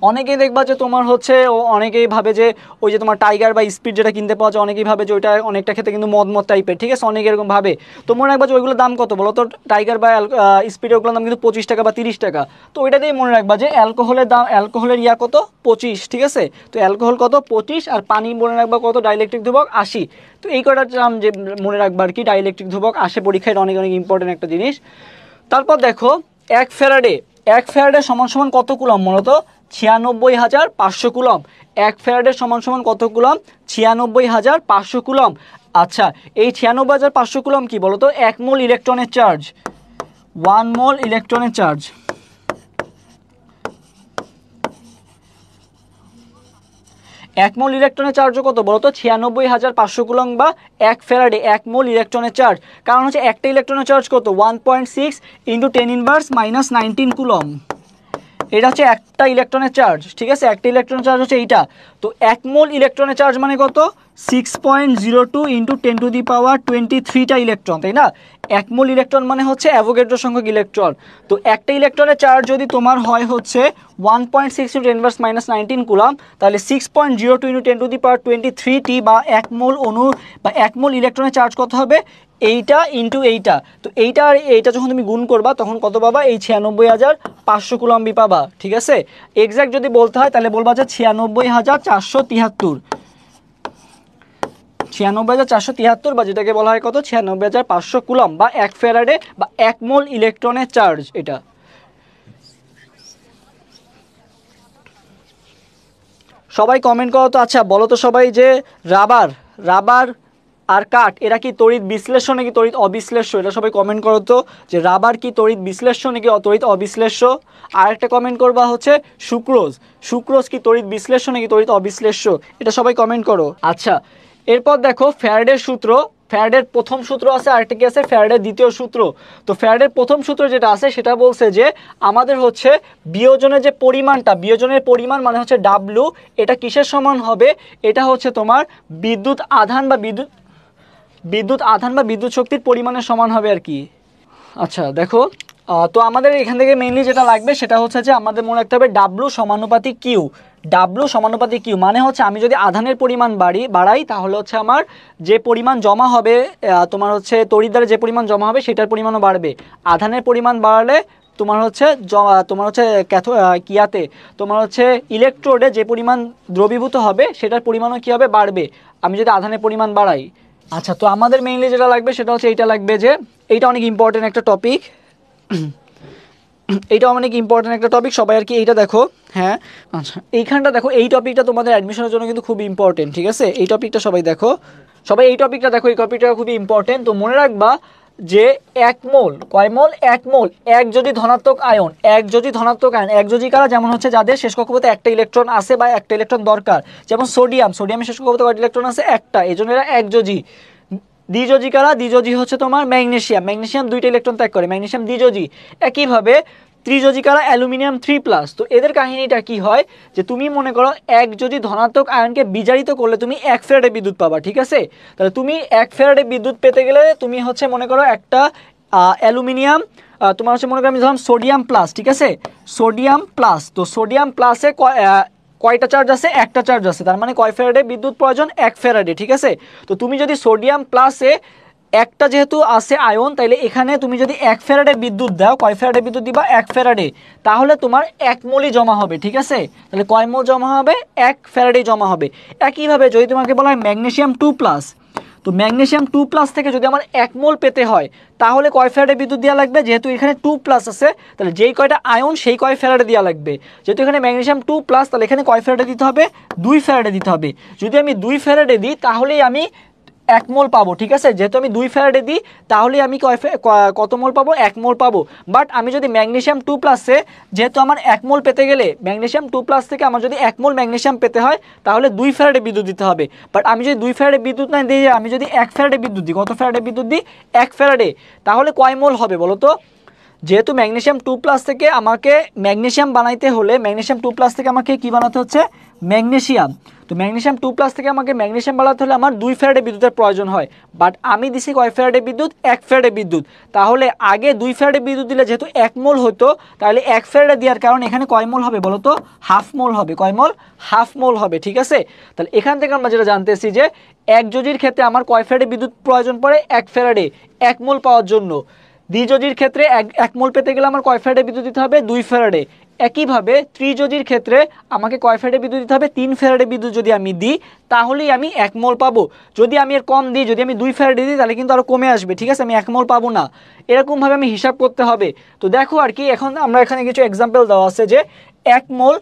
অনেকেই দেখবা যে তোমার হচ্ছে ও অনেকেই ভাবে যে ওই যে তোমার টাইগার বা স্পিড যেটা কিনতে পাওয়া যায় অনেকেই ভাবে যে ওইটা অনেকটা ক্ষেত্রে কিন্তু মদ মদ টাইপের ঠিক আছে অনেক এরকম ভাবে তো মনে রাখবা যে ওইগুলোর দাম কত বলো তো টাইগার বা স্পিড ওগুলোর দাম কিন্তু পঁচিশ টাকা বা তিরিশ টাকা তো ওইটা দিয়েই মনে রাখবা যে অ্যালকোহলের দাম অ্যালকোহলের ইয়া কত পঁচিশ ঠিক আছে তো অ্যালকোহল কত পঁচিশ আর পানি মনে রাখবা কত ডাইলেকট্রিক ধুবক আশি তো এই কটার দাম যে মনে রাখবা আর কি ডাইলেকট্রিক ধুবক আসে পরীক্ষায় অনেক অনেক ইম্পর্টেন্ট একটা জিনিস তারপর দেখো এক ফেরাডে এক ফেরাডে সমান সমান কত কুলম মূলত ছিয়ানব্বই হাজার পাঁচশো কুলম এক ফেরাডের সমান সমান কত কুলম ছিয়ানব্বই হাজার পাঁচশো কুলম আচ্ছা এই ছিয়ানব্বই হাজার পাঁচশো কুলম কী বলতো এক মোল ইলেকট্রনের চার্জ ওয়ান মোল ইলেকট্রনের চার্জ এক মোল ইলেকট্রনের চার্জও কত বলতো ছিয়ানব্বই হাজার পাঁচশো কুলং বা এক ফেরাডে এক মোল ইলেকট্রনের চার্জ কারণ হচ্ছে একটা ইলেকট্রনের চার্জ কত one point six into ten inverse minus nineteen coulomb এটা হচ্ছে একটা ইলেকট্রনের চার্জ ঠিক আছে একটা ইলেকট্রনের চার্জ হচ্ছে এইটা তো এক মোল ইলেকট্রনের চার্জ মানে কত six point zero two into ten to the power twenty থ্রিটা ইলেকট্রন তাই না একমূল ইলেকট্রন মানে হচ্ছে অ্যাভোগেড্রো সংখ্যক ইলেকট্রন তো একটা ইলেকট্রনের চার্জ যদি তোমার হয় হচ্ছে one point six into ten inverse minus nineteen coulomb তাহলে six point zero two into ten to the power twenty থ্রিটি বা একমূল অনু বা একমূল ইলেকট্রনের চার্জ কত হবে এইটা ইন্টু এইটা তো এইটা আর এইটা যখন তুমি গুণ করবা তখন কত পাবা এই ছিয়ানব্বই হাজার পাঁচশো কুলম্বি পাবা ঠিক আছে এক্স্যাক্ট যদি বলতে হয় তাহলে বলবা যে ছিয়ানব্বই হাজার চারশো তিয়াত্তর ছিয়ানব্বই হাজার চারশো তিয়াত্তর বা যেটাকে বলা হয় কত ছিয়ানব্বই হাজার পাঁচশো কুলম বা এক ফেরাডে বা এক মোল ইলেকট্রনের চার্জ এটা সবাই কমেন্ট করো তো আচ্ছা বলো তো সবাই যে রাবার রাবার আর কাঠ এরা কি তড়িৎ বিশ্লেষ্য নাকি তড়িৎ অবিশ্লেষ্য এটা সবাই কমেন্ট করো তো যে রাবার কি তড়িৎ বিশ্লেষ্য নাকি তড়িৎ অবিশ্লেষ্য আর একটা কমেন্ট করবা হচ্ছে শুক্রোজ শুক্রোজ কি তড়িৎ বিশ্লেষ্য নাকি তড়িৎ অবিশ্লেষ্য এটা সবাই কমেন্ট করো আচ্ছা এরপর দেখো ফ্যারাডের সূত্র ফ্যারাডের প্রথম সূত্র আছে আরেকটি কি আছে ফ্যারাডের দ্বিতীয় সূত্র তো ফ্যারাডের প্রথম সূত্র যেটা আছে সেটা বলছে যে আমাদের হচ্ছে বিয়োজনের যে পরিমাণটা বিয়োজনের পরিমাণ মানে হচ্ছে ডাব্লু এটা কিসের সমান হবে এটা হচ্ছে তোমার বিদ্যুৎ আধান বা বিদ্যুৎ বিদ্যুৎ আধান বা বিদ্যুৎ শক্তির পরিমাণের সমান হবে আর কি আচ্ছা দেখো তো আমাদের এখান থেকে মেইনলি যেটা লাগবে সেটা হচ্ছে যে আমাদের মনে রাখতে হবে ডাব্লু সমানুপাতি কিউ ডাব্লু সমানুপাতিক কিউ মানে হচ্ছে আমি যদি আধানের পরিমাণ বাড়ি বাড়াই তাহলে হচ্ছে আমার যে পরিমাণ জমা হবে তোমার হচ্ছে তরিদ্বারে যে পরিমাণ জমা হবে সেটার পরিমাণও বাড়বে আধানের পরিমাণ বাড়ালে তোমার হচ্ছে তোমার হচ্ছে ক্যাথো কিয়াতে তোমার হচ্ছে ইলেকট্রোডে যে পরিমাণ দ্রবীভূত হবে সেটার পরিমাণও কী হবে বাড়বে আমি যদি আধানের পরিমাণ বাড়াই আচ্ছা তো আমাদের মেইনলি যেটা লাগবে সেটা হচ্ছে এইটা লাগবে যে এইটা অনেক ইম্পর্টেন্ট একটা টপিক এইটা অনেক ইম্পর্ট্যান্ট একটা টপিক সবাই আর কি এইটা দেখো হ্যাঁ আচ্ছা এইখানটা দেখো এই টপিকটা তোমাদের অ্যাডমিশনের জন্য কিন্তু খুব ইম্পর্টেন্ট ঠিক আছে এই টপিকটা সবাই দেখো সবাই এই টপিকটা দেখো এই টপিকটা খুবই ইম্পর্টেন্ট তো মনে রাখবা যে এক মোল কয় মোল এক মোল এক যদি ধনাত্মক আয়ন এক যদি ধনাত্মক আয়ন এক যদি কারা যেমন হচ্ছে যাদের শেষ কক্ষপথে একটা ইলেকট্রন আছে বা একটা ইলেকট্রন দরকার যেমন সোডিয়াম সোডিয়ামের শেষ কক্ষপথে কয়টা ইলেকট্রন আছে একটা এই জন্য এরা এক যদি দ্বিজজি কারা দ্বিজজি হচ্ছে তোমার ম্যাগনেশিয়াম ম্যাগনেশিয়াম দুইটা ইলেকট্রন ত্যাগ করে ম্যাগনেশিয়াম দ্বিজজি একইভাবে ত্রিজজি কারা অ্যালুমিনিয়াম থ্রি প্লাস তো এদের কাহিনীটা কি হয় যে তুমি মনে করো এক যদি ধনাত্মক আয়নকে বিজারিত করলে তুমি এক ফেরাডে বিদ্যুৎ পাবা ঠিক আছে তাহলে তুমি এক ফেরাডে বিদ্যুৎ পেতে গেলে তুমি হচ্ছে মনে করো একটা অ্যালুমিনিয়াম তোমার হচ্ছে মনে করো আমি ধরুন সোডিয়াম প্লাস ঠিক আছে সোডিয়াম প্লাস তো সোডিয়াম প্লাসে কয়টা চার্জ আছে একটা চার্জ আছে তার মানে কয় ফেরাডে বিদ্যুৎ প্রয়োজন এক ফেরাডে ঠিক আছে তো তুমি যদি সোডিয়াম প্লাসে একটা যেহেতু আছে আয়ন তাইলে এখানে তুমি যদি এক ফেরাডে বিদ্যুৎ দাও কয় ফেরাডে বিদ্যুৎ দিবা এক ফেরাডে তাহলে তোমার এক মোলই জমা হবে ঠিক আছে তাহলে কয় মল জমা হবে এক ফেরাডে জমা হবে একইভাবে যদি তোমাকে বলা হয় ম্যাগনেশিয়াম টু প্লাস তো ম্যাগনেশিয়াম টু প্লাস থেকে যদি আমার এক মোল পেতে হয় তাহলে কয় ফ্যারাডে বিদ্যুৎ দেওয়া লাগবে যেহেতু এখানে টু প্লাস আছে তাহলে যেই কয়টা আয়ন সেই কয় ফেরাডে দেওয়া লাগবে যেহেতু এখানে ম্যাগনেশিয়াম টু প্লাস তাহলে এখানে কয় ফ্যারাডে দিতে হবে দুই ফ্যারাডে দিতে হবে যদি আমি দুই ফেরাডে দিই তাহলেই আমি এক মোল পাবো ঠিক আছে যেহেতু আমি দুই ফ্যারাডে দিই তাহলে আমি কয় কত মোল পাবো এক মোল পাবো বাট আমি যদি ম্যাগনেশিয়াম টু প্লাসে যেহেতু আমার এক মোল পেতে গেলে ম্যাগনেশিয়াম টু প্লাস থেকে আমার যদি এক মোল ম্যাগনেশিয়াম পেতে হয় তাহলে দুই ফ্যারাডে বিদ্যুৎ দিতে হবে বাট আমি যদি দুই ফ্যারাডে বিদ্যুৎ না দিয়ে আমি যদি এক ফ্যারাডে বিদ্যুৎ দিই কত ফ্যারাডে বিদ্যুৎ দিই এক ফ্যারাডে তাহলে কয় মোল হবে বলো তো যেহেতু ম্যাগনেশিয়াম টু প্লাস থেকে আমাকে ম্যাগনেশিয়াম বানাইতে হলে ম্যাগনেশিয়াম টু প্লাস থেকে আমাকে কি বানাতে হচ্ছে ম্যাগনেশিয়াম তো ম্যাগনেশিয়াম টু প্লাস থেকে আমাকে ম্যাগনেশিয়াম বাড়াতে হলে আমার দুই ফেরাডে বিদ্যুতের প্রয়োজন হয় বাট আমি দিছি কয় ফেরাডে বিদ্যুৎ এক ফেরাডে বিদ্যুৎ তাহলে আগে দুই ফেরাডে বিদ্যুৎ দিলে যেহেতু এক মোল হতো তাহলে এক ফেরাডে দেওয়ার কারণ এখানে কয় মোল হবে বলতো তো হাফ মোল হবে কয় মোল হাফ মোল হবে ঠিক আছে তাহলে এখান থেকে আমরা যেটা জানতেছি যে এক যোজির ক্ষেত্রে আমার কয় ফেরাডে বিদ্যুৎ প্রয়োজন পড়ে এক ফেরাডে এক মোল পাওয়ার জন্য দ্বিযোজির ক্ষেত্রে এক এক মোল পেতে গেলে আমার কয় ফেরাডে বিদ্যুৎ দিতে হবে দুই ফেরাডে একইভাবে ত্রিযোজির ক্ষেত্রে আমাকে কয় ফেরাডে বিদ্যুৎ দিতে হবে তিন ফেরাডে বিদ্যুৎ যদি আমি দিই তাহলেই আমি এক মোল পাবো যদি আমি এর কম দিই যদি আমি দুই ফেরাডে দিই তাহলে কিন্তু আরও কমে আসবে ঠিক আছে আমি একমল মোল পাবো না এরকমভাবে আমি হিসাব করতে হবে তো দেখো আর কি এখন আমরা এখানে কিছু এক্সাম্পল দেওয়া আছে যে এক মোল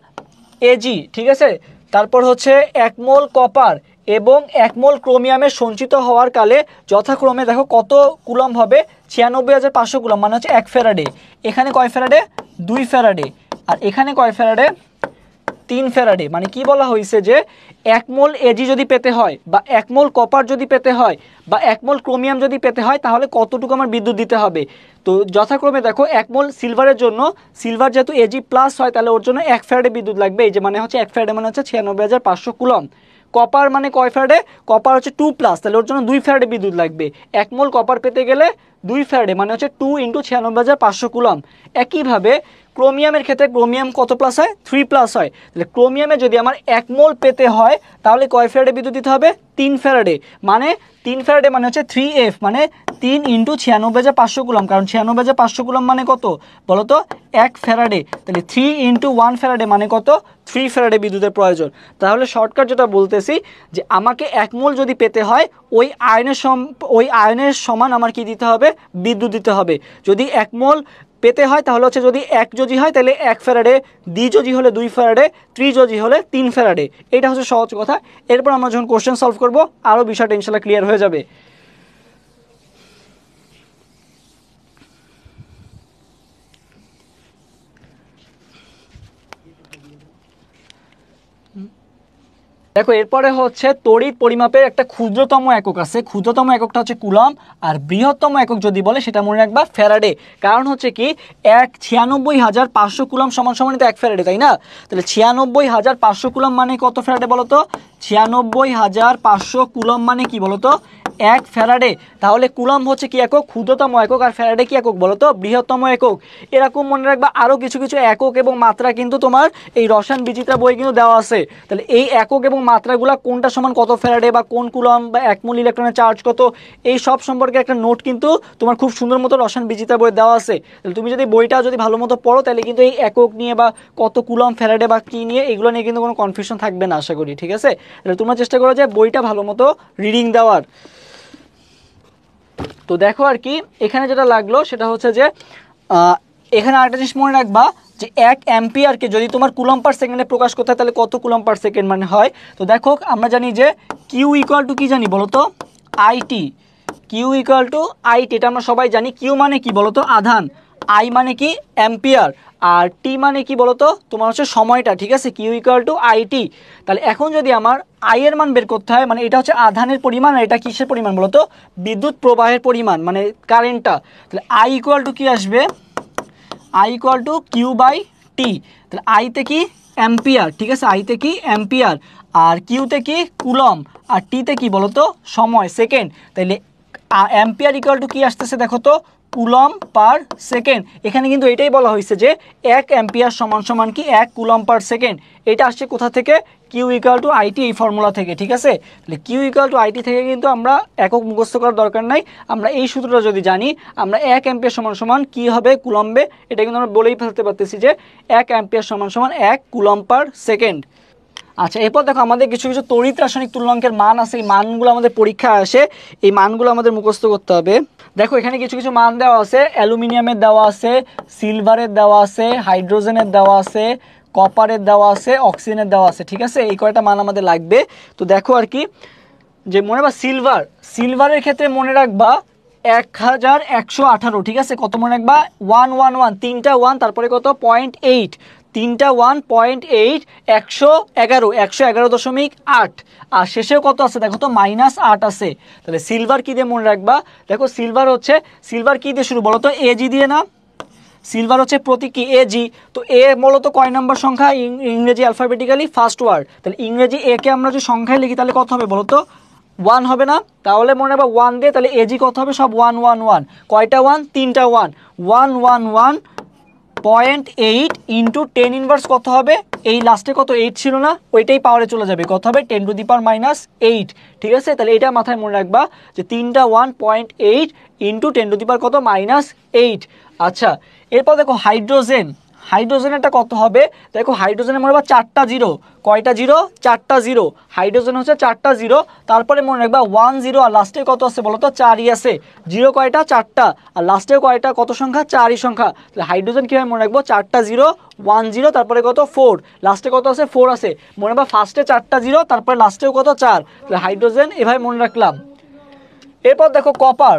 এজি ঠিক আছে তারপর হচ্ছে এক মোল কপার এবং একমোল ক্রোমিয়ামে সঞ্চিত হওয়ার কালে যথাক্রমে দেখো কত কুলম হবে ছিয়ানব্বই হাজার পাঁচশো কুলম মানে হচ্ছে এক ফেরাডে এখানে কয় ফেরাডে দুই ফেরাডে আর এখানে কয় ফেরাডে তিন ফেরাডে মানে কি বলা হয়েছে যে এক মোল এজি যদি পেতে হয় বা এক মোল কপার যদি পেতে হয় বা এক মোল ক্রোমিয়াম যদি পেতে হয় তাহলে কতটুকু আমার বিদ্যুৎ দিতে হবে তো যথাক্রমে দেখো এক মোল সিলভারের জন্য সিলভার যেহেতু এজি প্লাস হয় তাহলে ওর জন্য এক ফেরাডে বিদ্যুৎ লাগবে এই যে মানে হচ্ছে এক ফেরাডে মানে হচ্ছে ছিয়ানব্বই হাজার পাঁচশো কুলম কপার মানে কয় ফেরাডে কপার হচ্ছে টু প্লাস তাহলে ওর জন্য দুই ফেরাডে বিদ্যুৎ লাগবে এক মোল কপার পেতে গেলে দুই ফ্যারাডে মানে হচ্ছে টু ইন্টু ছিয়ানব্বই হাজার পাঁচশো কুলম একইভাবে ক্রোমিয়ামের ক্ষেত্রে ক্রোমিয়াম কত প্লাস হয় থ্রি প্লাস হয় তাহলে ক্রোমিয়ামে যদি আমার এক মোল পেতে হয় তাহলে কয় ফেরাডে বিদ্যুৎ দিতে হবে তিন ফেরাডে মানে তিন ফেরাডে মানে হচ্ছে থ্রি এফ মানে তিন ইন্টু ছিয়ানব্বই হাজার পাঁচশো কুলাম কারণ ছিয়ানব্বই হাজার পাঁচশো কুলাম মানে কত বলো তো এক ফেরাডে তাহলে থ্রি ইন্টু ওয়ান ফেরাডে মানে কত থ্রি ফেরাডে বিদ্যুতের প্রয়োজন তাহলে শর্টকাট যেটা বলতেছি যে আমাকে এক মোল যদি পেতে হয় ওই আয়নের সম ওই আয়নের সমান আমার কি দিতে হবে বিদ্যুৎ দিতে হবে যদি এক মোল পেতে হয় তাহলে হচ্ছে যদি এক জজি হয় তাহলে এক ফেরাডে জজি হলে দুই ফেরাডে জজি হলে তিন ফেরাডে এটা হচ্ছে সহজ কথা এরপর আমরা যখন কোশ্চেন সলভ করবো আরও বিষয়টা ইনশাল্লাহ ক্লিয়ার হয়ে যাবে দেখো এরপরে হচ্ছে তড়িৎ পরিমাপের একটা ক্ষুদ্রতম একক আছে ক্ষুদ্রতম এককটা হচ্ছে কুলম আর বৃহত্তম একক যদি বলে সেটা মনে রাখবা ফেরাডে কারণ হচ্ছে কি এক ছিয়ানব্বই হাজার পাঁচশো কুলম সমান সমান তো এক ফেরাডে তাই না তাহলে ছিয়ানব্বই হাজার পাঁচশো কুলম মানে কত ফেরাডে বলতো ছিয়ানব্বই হাজার পাঁচশো কুলম মানে কি বলতো এক ফ্যারাডে তাহলে কুলম হচ্ছে কি একক ক্ষুদ্রতম একক আর ফ্যারাডে কি একক বলো তো বৃহত্তম একক এরকম মনে রাখবা আরও কিছু কিছু একক এবং মাত্রা কিন্তু তোমার এই রসায়ন বিচিত্রা বই কিন্তু দেওয়া আছে তাহলে এই একক এবং মাত্রাগুলা কোনটা সমান কত ফ্যারাডে বা কোন কুলাম বা একমূল ইলেকট্রনের চার্জ কত এই সব সম্পর্কে একটা নোট কিন্তু তোমার খুব সুন্দর মতো রসায়ন বিচিত্রা বই দেওয়া আছে তাহলে তুমি যদি বইটা যদি ভালো মতো পড়ো তাহলে কিন্তু এই একক নিয়ে বা কত কুলম ফেরাডে বা কী নিয়ে এগুলো নিয়ে কিন্তু কোনো কনফিউশন থাকবে না আশা করি ঠিক আছে তাহলে তোমরা চেষ্টা করো যে বইটা ভালো মতো রিডিং দেওয়ার তো দেখো আর কি এখানে যেটা লাগলো সেটা হচ্ছে যে এখানে আরেকটা জিনিস মনে রাখবা যে এক অ্যাম্পিয়ারকে যদি তোমার কুলম পার সেকেন্ডে প্রকাশ করতে হয় তাহলে কত কুলম পার সেকেন্ড মানে হয় তো দেখো আমরা জানি যে কিউ ইকুয়াল টু কী জানি বলো তো IT Q equal to IT এটা আমরা সবাই জানি কিউ মানে কি বলতো আধান আই মানে কি অ্যাম্পিয়ার আর টি মানে কি বলো তো তোমার হচ্ছে সময়টা ঠিক আছে কিউ ইকুয়াল টু আইটি তাহলে এখন যদি আমার আইয়ের মান বের করতে হয় মানে এটা হচ্ছে আধানের পরিমাণ আর এটা কিসের পরিমাণ বলো তো বিদ্যুৎ প্রবাহের পরিমাণ মানে কারেন্টটা তাহলে আই ইকুয়াল টু কী আসবে I equal to Q by T তাহলে আইতে কি অ্যাম্পিয়ার ঠিক আছে আইতে কি অ্যাম্পিয়ার আর কিউতে কি কুলম আর টিতে কি বলতো সময় সেকেন্ড তাহলে অ্যাম্পিয়ার ইকুয়াল টু কী আসতেছে দেখো তো কুলম পার সেকেন্ড এখানে কিন্তু এটাই বলা হয়েছে যে এক অ্যাম্পিয়ার সমান সমান কি এক কুলম পার সেকেন্ড এটা আসছে কোথা থেকে কিউ ইকুয়াল টু আইটি এই ফর্মুলা থেকে ঠিক আছে তাহলে কিউ ইকুয়াল টু আইটি থেকে কিন্তু আমরা একক মুখস্থ করার দরকার নাই আমরা এই সূত্রটা যদি জানি আমরা এক অ্যাম্পিয়ার সমান সমান কী হবে কুলম্বে এটা কিন্তু আমরা বলেই ফেলতে পারতেছি যে এক অ্যাম্পিয়ার সমান সমান এক কুলম পার সেকেন্ড আচ্ছা এরপর দেখো আমাদের কিছু কিছু তরিত রাসায়নিক তুলনাঙ্কের মান আছে এই মানগুলো আমাদের পরীক্ষা আসে এই মানগুলো আমাদের মুখস্থ করতে হবে দেখো এখানে কিছু কিছু মান দেওয়া আছে অ্যালুমিনিয়ামের দেওয়া আছে সিলভারের দেওয়া আছে হাইড্রোজেনের দেওয়া আছে কপারের দেওয়া আছে অক্সিজেনের দেওয়া আছে ঠিক আছে এই কয়টা মান আমাদের লাগবে তো দেখো আর কি যে মনে বা সিলভার সিলভারের ক্ষেত্রে মনে রাখবা এক হাজার একশো আঠারো ঠিক আছে কত মনে রাখবা ওয়ান ওয়ান ওয়ান তিনটা ওয়ান তারপরে কত পয়েন্ট এইট তিনটা ওয়ান পয়েন্ট এইট একশো এগারো একশো এগারো দশমিক আট আর শেষেও কত আছে দেখো তো মাইনাস আট আছে তাহলে সিলভার কী দিয়ে মনে রাখবা দেখো সিলভার হচ্ছে সিলভার কী দিয়ে শুরু বলো তো এজি দিয়ে না সিলভার হচ্ছে প্রতীকী এজি তো এ মূলত কয় নম্বর সংখ্যা ইংরেজি অ্যালফাবেটিক্যালি ফার্স্ট ওয়ার্ড তাহলে ইংরেজি এ কে আমরা যদি সংখ্যায় লিখি তাহলে কত হবে বলো তো ওয়ান হবে না তাহলে মনে রাখবা ওয়ান দিয়ে তাহলে এজি কত হবে সব ওয়ান ওয়ান ওয়ান কয়টা ওয়ান তিনটা one one one one point eight into ten inverse কত হবে এই লাস্টে কত এইট ছিল না ওইটাই পাওয়ারে চলে যাবে কত হবে ten to the power minus eight ঠিক আছে তাহলে এটা মাথায় মনে রাখবা যে তিনটা one point eight into ten to the power কত মাইনাস এইট আচ্ছা এরপর দেখো হাইড্রোজেন হাইড্রোজেন এটা কত হবে দেখো হাইড্রোজেনের মনে রাখবা চারটা জিরো কয়টা জিরো চারটা জিরো হাইড্রোজেন হচ্ছে চারটা জিরো তারপরে মনে রাখবা ওয়ান জিরো আর লাস্টে কত আছে বলো তো চারই আছে জিরো কয়টা চারটা আর লাস্টে কয়টা কত সংখ্যা চারই সংখ্যা তাহলে হাইড্রোজেন কীভাবে মনে রাখবো চারটা জিরো ওয়ান জিরো তারপরে কত ফোর লাস্টে কত আছে ফোর আছে মনে রাখবা ফার্স্টে চারটা জিরো তারপরে লাস্টেও কত চার তাহলে হাইড্রোজেন এভাবে মনে রাখলাম এরপর দেখো কপার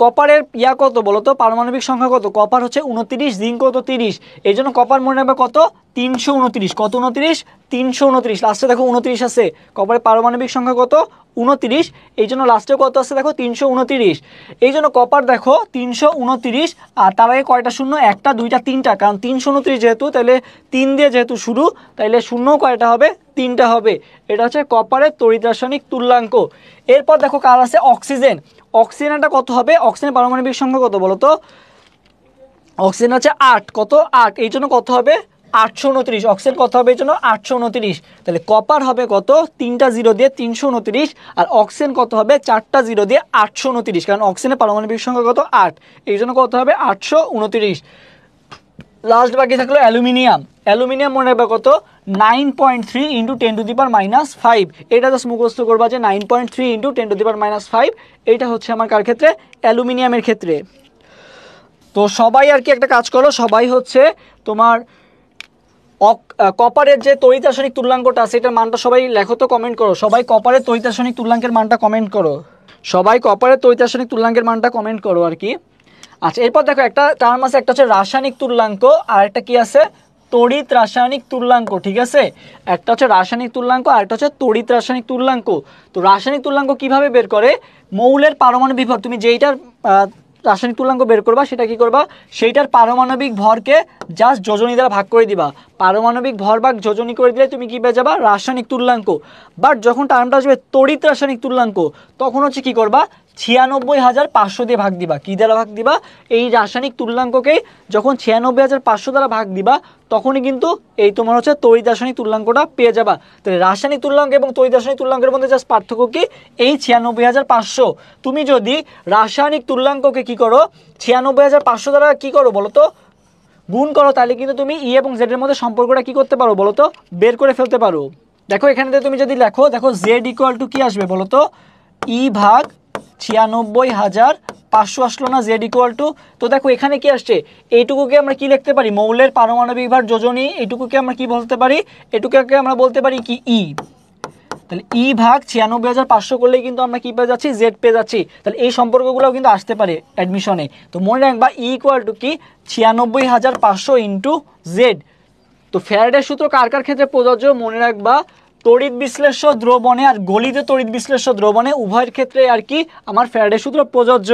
কপারের ইয়া কত বলো তো পারমাণবিক সংখ্যা কত কপার হচ্ছে উনত্রিশ জিঙ্ক কত তিরিশ এই জন্য কপার মনে রাখবে কত তিনশো উনত্রিশ কত উনত্রিশ তিনশো উনত্রিশ লাস্টে দেখো উনত্রিশ আছে কপারের পারমাণবিক সংখ্যা কত উনত্রিশ এই জন্য লাস্টে কত আছে দেখো তিনশো উনত্রিশ এই জন্য কপার দেখো তিনশো উনত্রিশ আর তার আগে কয়টা শূন্য একটা দুইটা তিনটা কারণ তিনশো উনত্রিশ যেহেতু তাহলে তিন দিয়ে যেহেতু শুরু তাইলে শূন্য কয়টা হবে তিনটা হবে এটা হচ্ছে কপারের তরিত তুল্যাঙ্ক এরপর দেখো কার আছে অক্সিজেন অক্সিজেনটা কত হবে অক্সিজেন পারমাণবিক সংখ্যা কত বলো তো অক্সিজেন হচ্ছে আট কত আট এই জন্য কত হবে আটশো উনত্রিশ অক্সিজেন কত হবে এই জন্য আটশো উনত্রিশ তাহলে কপার হবে কত তিনটা জিরো দিয়ে তিনশো উনত্রিশ আর অক্সিজেন কত হবে চারটা জিরো দিয়ে আটশো উনত্রিশ কারণ অক্সিজেনের পারমাণবিক সংখ্যা কত আট এই জন্য কত হবে আটশো উনত্রিশ লাস্ট বাকি থাকলো অ্যালুমিনিয়াম অ্যালুমিনিয়াম মনে হবে কত nine point three into ten to the power minus five এটা জাস্ট মুখস্থ করবা যে nine point three into ten to the power minus five এটা হচ্ছে আমার কার ক্ষেত্রে অ্যালুমিনিয়ামের ক্ষেত্রে তো সবাই আর কি একটা কাজ করো সবাই হচ্ছে তোমার কপারের যে তরিতাসনিক তুল্যাঙ্কটা সেটার মানটা সবাই লেখো তো কমেন্ট করো সবাই কপারের তৈতাসনিক তুল্যাঙ্কের মানটা কমেন্ট করো সবাই কপারের তরিতাসনিক তুল্যাঙ্কের মানটা কমেন্ট করো আর কি আচ্ছা এরপর দেখো একটা টার্ম আছে একটা হচ্ছে রাসায়নিক তুল্যাঙ্ক আর একটা কি আছে তড়িৎ রাসায়নিক তুল্যাঙ্ক ঠিক আছে একটা হচ্ছে রাসায়নিক তুল্যাঙ্ক আর একটা হচ্ছে তড়িৎ রাসায়নিক তুল্যাঙ্ক তো রাসায়নিক তুল্যাঙ্ক কিভাবে বের করে মৌলের পারমাণবিক ভর তুমি যেইটার রাসায়নিক তুল্যাঙ্ক বের করবা সেটা কি করবা সেইটার পারমাণবিক ভরকে জাস্ট যোজনী দ্বারা ভাগ করে দিবা পারমাণবিক ভর ভাগ যোজনী করে দিলে তুমি কি পেয়ে যাবা রাসায়নিক তুল্যাঙ্ক বাট যখন টার্মটা আসবে তড়িৎ রাসায়নিক তুল্যাঙ্ক তখন হচ্ছে কি করবা ছিয়ানব্বই হাজার পাঁচশো দিয়ে ভাগ দিবা কী দ্বারা ভাগ দিবা এই রাসায়নিক তুল্যাঙ্ককে যখন ছিয়ানব্বই হাজার পাঁচশো দ্বারা ভাগ দিবা তখনই কিন্তু এই তোমার হচ্ছে তৈরি রাসায়নিক তুল্যাঙ্কটা পেয়ে যাবা তাহলে রাসায়নিক তুল্যাঙ্ক এবং তৈরি রাসায়নিক তুল্যাঙ্কের মধ্যে জাস্ট পার্থক্য কি এই ছিয়ানব্বই হাজার পাঁচশো তুমি যদি রাসায়নিক তুল্যাঙ্ককে কি করো ছিয়ানব্বই হাজার পাঁচশো দ্বারা কী করো বলো তো গুণ করো তাহলে কিন্তু তুমি ই e এবং জেডের মধ্যে সম্পর্কটা কি করতে পারো বলো তো বের করে ফেলতে পারো দেখো এখানে তুমি যদি লেখো দেখো জেড ইকুয়াল টু কী আসবে বলো তো ই e ভাগ ছিয়ানব্বই হাজার পাঁচশো আসলো না জেড ইকুয়াল টু তো দেখো এখানে কি আসছে এইটুকুকে আমরা কি লিখতে পারি মৌলের পারমাণবিক ভার যোজনী এইটুকুকে আমরা কি বলতে পারি এটুকুকে আমরা বলতে পারি কি ই e। তাহলে ই e ভাগ ছিয়ানব্বই হাজার পাঁচশো করলে কিন্তু আমরা কী পেয়ে যাচ্ছি জেড পেয়ে যাচ্ছি তাহলে এই সম্পর্কগুলোও কিন্তু আসতে পারে অ্যাডমিশনে তো মনে রাখবা ই ইকুয়াল টু কি ছিয়ানব্বই হাজার পাঁচশো ইন্টু জেড তো ফ্যারাডের সূত্র কার কার ক্ষেত্রে প্রযোজ্য মনে রাখবা তড়িৎ বিশ্লেষ্য দ্রবণে আর গলিত তড়িৎ বিশ্লেষ্য দ্রবণে উভয়ের ক্ষেত্রে আর কি আমার ফ্যারাডে সূত্র প্রযোজ্য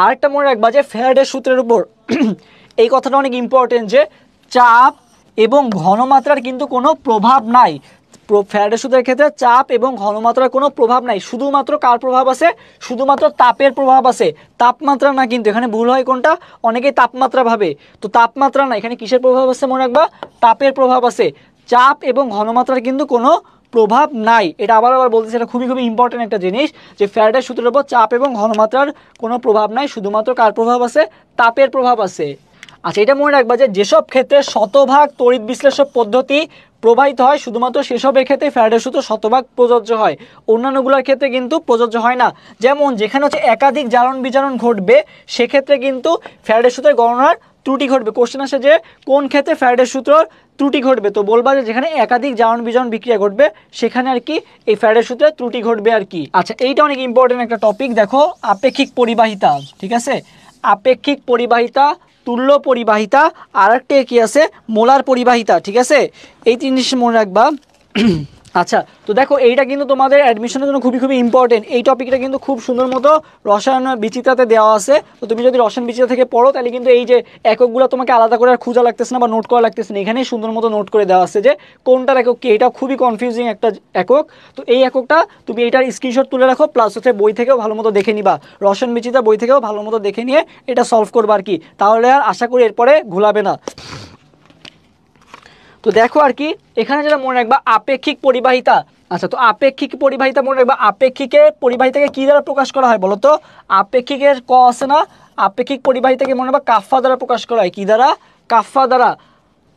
আর একটা মনে রাখবা যে ফ্যারাডে সূত্রের উপর এই কথাটা অনেক ইম্পর্টেন্ট যে চাপ এবং ঘনমাত্রার কিন্তু কোনো প্রভাব নাই ফ্যারাডে সূত্রের ক্ষেত্রে চাপ এবং ঘনমাত্রার কোনো প্রভাব নাই শুধুমাত্র কার প্রভাব আছে শুধুমাত্র তাপের প্রভাব আছে তাপমাত্রা না কিন্তু এখানে ভুল হয় কোনটা অনেকেই তাপমাত্রা ভাবে তো তাপমাত্রা না এখানে কিসের প্রভাব আছে মনে রাখবা তাপের প্রভাব আছে চাপ এবং ঘনমাত্রার কিন্তু কোনো প্রভাব নাই এটা আবার আবার বলতেছি এটা খুবই খুবই ইম্পর্টেন্ট একটা জিনিস যে ফ্যারাডের সূত্রের উপর চাপ এবং ঘনমাত্রার কোনো প্রভাব নাই শুধুমাত্র কার প্রভাব আছে তাপের প্রভাব আছে আচ্ছা এটা মনে রাখবা যে যেসব ক্ষেত্রে শতভাগ তড়িৎ বিশ্লেষক পদ্ধতি প্রবাহিত হয় শুধুমাত্র সেসবের ক্ষেত্রে ফ্যারাডের সূত্র শতভাগ প্রযোজ্য হয় অন্যান্যগুলোর ক্ষেত্রে কিন্তু প্রযোজ্য হয় না যেমন যেখানে হচ্ছে একাধিক জারণ বিজারণ ঘটবে সেক্ষেত্রে কিন্তু ফ্যারাডের সূত্রের গণনার ত্রুটি ঘটবে কোশ্চেন আসে যে কোন ক্ষেত্রে ফ্যারেডের সূত্র ত্রুটি ঘটবে তো বলবা যে যেখানে একাধিক জাওয়ান বিজন বিক্রিয়া ঘটবে সেখানে আর কি এই ফ্যারেডের সূত্রে ত্রুটি ঘটবে আর কি আচ্ছা এইটা অনেক ইম্পর্টেন্ট একটা টপিক দেখো আপেক্ষিক পরিবাহিতা ঠিক আছে আপেক্ষিক পরিবাহিতা তুল্য পরিবাহিতা আর একটা কি আছে মোলার পরিবাহিতা ঠিক আছে এই তিন জিনিস মনে রাখবা আচ্ছা তো দেখো এইটা কিন্তু তোমাদের অ্যাডমিশনের জন্য খুবই খুবই ইম্পর্টেন্ট এই টপিকটা কিন্তু খুব সুন্দর মতো রসায়ন বিচিতাতে দেওয়া আছে তো তুমি যদি রসায়ন বিচিতা থেকে পড়ো তাহলে কিন্তু এই যে এককগুলো তোমাকে আলাদা করে আর খোঁজা লাগতেছে না বা নোট করা লাগতেছে না এখানেই সুন্দর মতো নোট করে দেওয়া আছে যে কোনটার একক কি এটা খুবই কনফিউজিং একটা একক তো এই এককটা তুমি এটার স্ক্রিনশট তুলে রাখো প্লাস হচ্ছে বই থেকেও ভালো মতো দেখে নিবা রসায়ন বিচিতা বই থেকেও ভালো মতো দেখে নিয়ে এটা সলভ করবা আর কি তাহলে আর আশা করি এরপরে ঘুলাবে না তো দেখো আর কি এখানে যেটা মনে রাখবা আপেক্ষিক পরিবাহিতা আচ্ছা তো আপেক্ষিক পরিবাহিতা মনে রাখবা আপেক্ষিকের পরিবাহিতাকে কী দ্বারা প্রকাশ করা হয় বলো তো আপেক্ষিকের ক আছে না আপেক্ষিক পরিবাহিতাকে মনে রাখবা কাফা দ্বারা প্রকাশ করা হয় কী দ্বারা কাফা দ্বারা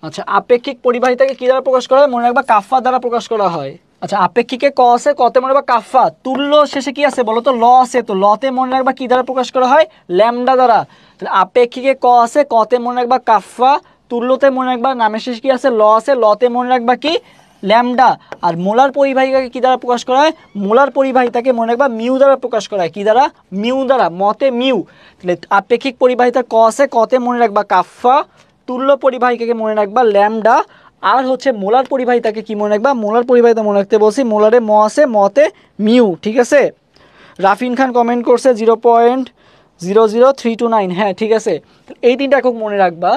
আচ্ছা আপেক্ষিক পরিবাহিতাকে কী দ্বারা প্রকাশ করা হয় মনে রাখবা কাফা দ্বারা প্রকাশ করা হয় আচ্ছা আপেক্ষিকে ক আছে কতে মনে রাখবা কাফা তুল্য শেষে কি আছে বলো তো ল আছে তো লতে মনে রাখবা কী দ্বারা প্রকাশ করা হয় ল্যামডা দ্বারা তাহলে আপেক্ষিকে ক আছে কতে মনে রাখবা কাফা তুল্যতে মনে রাখবা নামের শেষ কি আছে ল আছে লতে মনে রাখবা কি ল্যামডা আর মোলার পরিবাহিকাকে কী দ্বারা প্রকাশ করা হয় মোলার পরিবাহিতাকে মনে রাখবা মিউ দ্বারা প্রকাশ করা হয় কী দ্বারা মিউ দ্বারা মতে মিউ তাহলে আপেক্ষিক পরিবাহিতা ক আছে কতে মনে রাখবা কাফা তুল্য পরিবাহিকাকে মনে রাখবা ল্যামডা আর হচ্ছে মোলার পরিবাহিতাকে কি মনে রাখবা মোলার পরিবাহিতা মনে রাখতে বলছি মোলারে ম আছে মতে মিউ ঠিক আছে রাফিন খান কমেন্ট করছে zero point zero zero three two nine হ্যাঁ ঠিক আছে এই তিনটা খুব মনে রাখবা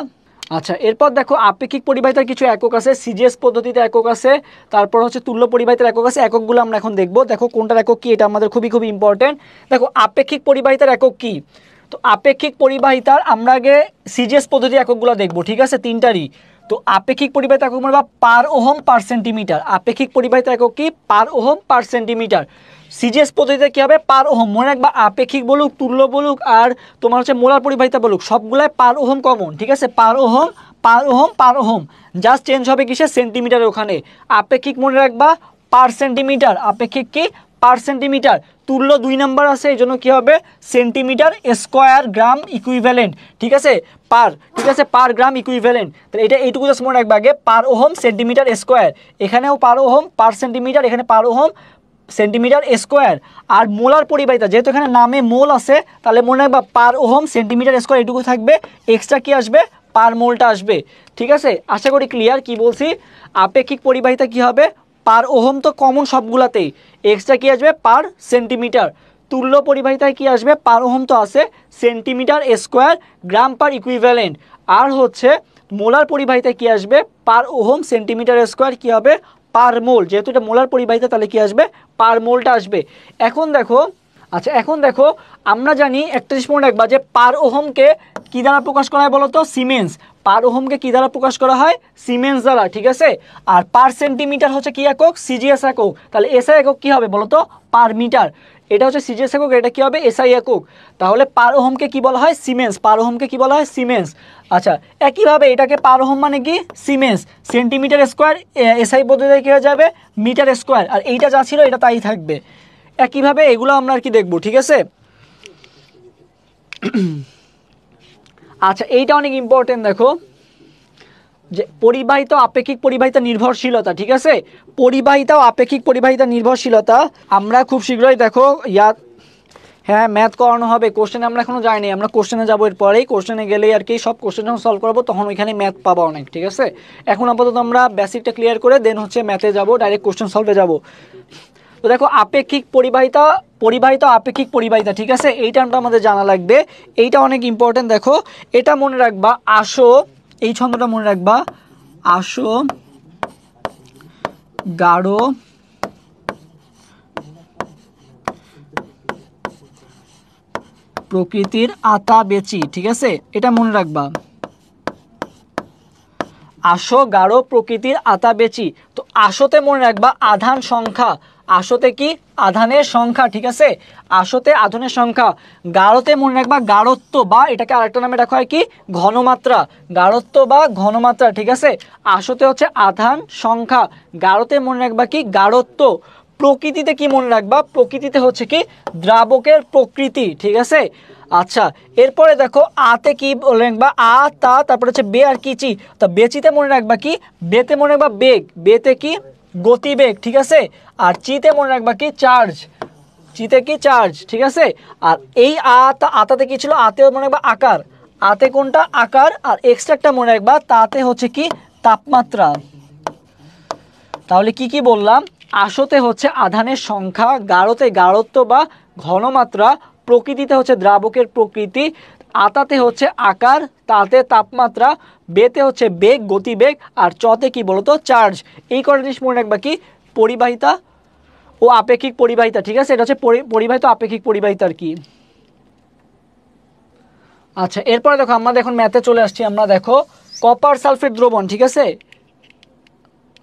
আচ্ছা এরপর দেখো আপেক্ষিক পরিবাহিতার কিছু একক আছে সিজিএস পদ্ধতিতে একক আছে তারপর হচ্ছে তুল্য পরিবাহিতার একক আছে এককগুলো আমরা এখন দেখবো দেখো কোনটার একক কী এটা আমাদের খুবই খুবই ইম্পর্টেন্ট দেখো আপেক্ষিক পরিবাহিতার একক কী তো আপেক্ষিক পরিবাহিতার আমরা আগে সিজিএস পদ্ধতি এককগুলো দেখব ঠিক আছে তিনটারই তো আপেক্ষিক পরিবাহিত একক বা মানে পার ওহম পার সেন্টিমিটার আপেক্ষিক পরিবাহিতা একক কি per ohm per centimetre CGS পদ্ধতিতে কী হবে পার ওহম মনে রাখবা আপেক্ষিক বলুক তুল্য বলুক আর তোমার হচ্ছে মোলার পরিবাহিতা বলুক সবগুলাই পার ওহম কমন ঠিক আছে per ohm per ohm per ohm just change হবে কিসে সেন্টিমিটার ওখানে আপেক্ষিক মনে রাখবা পার সেন্টিমিটার আপেক্ষিক কি পার সেন্টিমিটার তুল্য দুই নাম্বার আছে এই জন্য কী হবে সেন্টিমিটার স্কোয়ার গ্রাম ইকুইভ্যালেন্ট ঠিক আছে পার ঠিক আছে পার গ্রাম ইকুইভ্যালেন্ট তাহলে এটা এইটুকু জাস্ট মনে রাখবে আগে পার ওহম সেন্টিমিটার স্কোয়ার এখানেও পার ওহম পার সেন্টিমিটার এখানে পার ওহম সেন্টিমিটার স্কোয়ার আর মোলার পরিবাহিতা যেহেতু এখানে নামে মোল আছে তাহলে মনে রাখবা পার ওহম সেন্টিমিটার স্কোয়ার এটুকু থাকবে এক্সট্রা কি আসবে পার মোলটা আসবে ঠিক আছে আশা করি ক্লিয়ার কি বলছি আপেক্ষিক পরিবাহিতা কি হবে পার ওহম তো কমন সবগুলাতেই এক্সট্রা কি আসবে পার সেন্টিমিটার তুল্য পরিবাহিতায় কি আসবে পার ওহম তো আছে centimetre square gram per equivalent আর হচ্ছে মোলার পরিবাহিতায় কি আসবে পার ওহম সেন্টিমিটার স্কোয়ার কি হবে পার মোল যেহেতু এটা মোলার পরিবাহিতা তাহলে কি আসবে পার মোলটা আসবে এখন দেখো আচ্ছা এখন দেখো আমরা জানি একত্রিশ পয়েন্ট একবার যে পার ওহমকে কী দ্বারা প্রকাশ করা হয় বলতো সিমেন্স পার ওহমকে কী দ্বারা প্রকাশ করা হয় সিমেন্স দ্বারা ঠিক আছে আর পার সেন্টিমিটার হচ্ছে কী একক সিজিএস একক তাহলে এসআই একক কী হবে বলতো পার মিটার এটা হচ্ছে সিজিএস একক এটা কী হবে এসআই একক তাহলে পারোহমকে কি বলা হয় সিমেন্স পারোহমকে কি বলা হয় সিমেন্স আচ্ছা একইভাবে এটাকে পারোহোম মানে কি সিমেন্স সেন্টিমিটার স্কোয়ার এসআই পদ্ধতিতে কী হয়ে যাবে মিটার স্কোয়ার আর এইটা যা ছিল এটা তাই থাকবে একইভাবে এগুলো আমরা আর কি দেখব ঠিক আছে আচ্ছা এইটা অনেক ইম্পর্টেন্ট দেখো যে পরিবাহিত আপেক্ষিক পরিবাহিতা নির্ভরশীলতা ঠিক আছে পরিবাহিতা ও আপেক্ষিক পরিবাহিতা নির্ভরশীলতা আমরা খুব শীঘ্রই দেখো ইয়া হ্যাঁ ম্যাথ করানো হবে কোশ্চেনে আমরা এখনও যাইনি আমরা কোশ্চেনে যাবো এরপরেই কোশ্চেনে গেলে আর কি সব কোশ্চেন যখন সলভ করবো তখন ওইখানে ম্যাথ পাবো অনেক ঠিক আছে এখন আপাতত আমরা বেসিকটা ক্লিয়ার করে দেন হচ্ছে ম্যাথে যাব ডাইরেক্ট কোশ্চেন সলভে যাব তো দেখো আপেক্ষিক পরিবাহিতা পরিবাহিত আপেক্ষিক পরিবাহিতা ঠিক আছে এই টার্মটা আমাদের জানা লাগবে এইটা অনেক ইম্পর্টেন্ট দেখো এটা মনে রাখবা আসো এই ছন্দটা মনে রাখবা আসো গাঢ় প্রকৃতির আতা বেচি ঠিক আছে এটা মনে রাখবা আসো গাঢ় প্রকৃতির আতা বেচি তো আসোতে মনে রাখবা আধান সংখ্যা আসতে কি আধানের সংখ্যা ঠিক আছে আসতে আধানের সংখ্যা গাঢ়তে মনে রাখবা গাঢ়ত্ব বা এটাকে আরেকটা নামে রাখা হয় কি ঘনমাত্রা গাঢ়ত্ব বা ঘনমাত্রা ঠিক আছে আসতে হচ্ছে আধান সংখ্যা গাঢ়তে মনে রাখবা কি গাঢ়ত্ব প্রকৃতিতে কি মনে রাখবা প্রকৃতিতে হচ্ছে কি দ্রাবকের প্রকৃতি ঠিক আছে আচ্ছা এরপরে দেখো আতে কি রাখবা আ তা তারপরে হচ্ছে বে আর কিচি তা বেচিতে মনে রাখবা কি বেতে মনে রাখবা বেগ বেতে কি গতিবেগ ঠিক আছে আর চিতে মনে রাখবা কি চার্জ চিতে কি চার্জ ঠিক আছে আর এই আতা আতাতে কি ছিল আতে মনে রাখবা আকার আতে কোনটা আকার আর এক্সট্রাক্টটা মনে রাখবা তাতে হচ্ছে কি তাপমাত্রা তাহলে কি কি বললাম আসতে হচ্ছে আধানের সংখ্যা গাঢ়তে গাঢ়ত্ব বা ঘনমাত্রা প্রকৃতিতে হচ্ছে দ্রাবকের প্রকৃতি আতাতে হচ্ছে আকার তাতে তাপমাত্রা বেতে হচ্ছে বেগ গতিবেগ আর চতে কি বলতো চার্জ এই কটা জিনিস মনে রাখবা কি পরিবাহিতা ও আপেক্ষিক পরিবাহিতা ঠিক আছে এটা হচ্ছে পরিবাহিত আপেক্ষিক পরিবাহিতা আর কি আচ্ছা এরপরে দেখো আমরা এখন ম্যাথে চলে আসছি আমরা দেখো কপার সালফেট দ্রবণ ঠিক আছে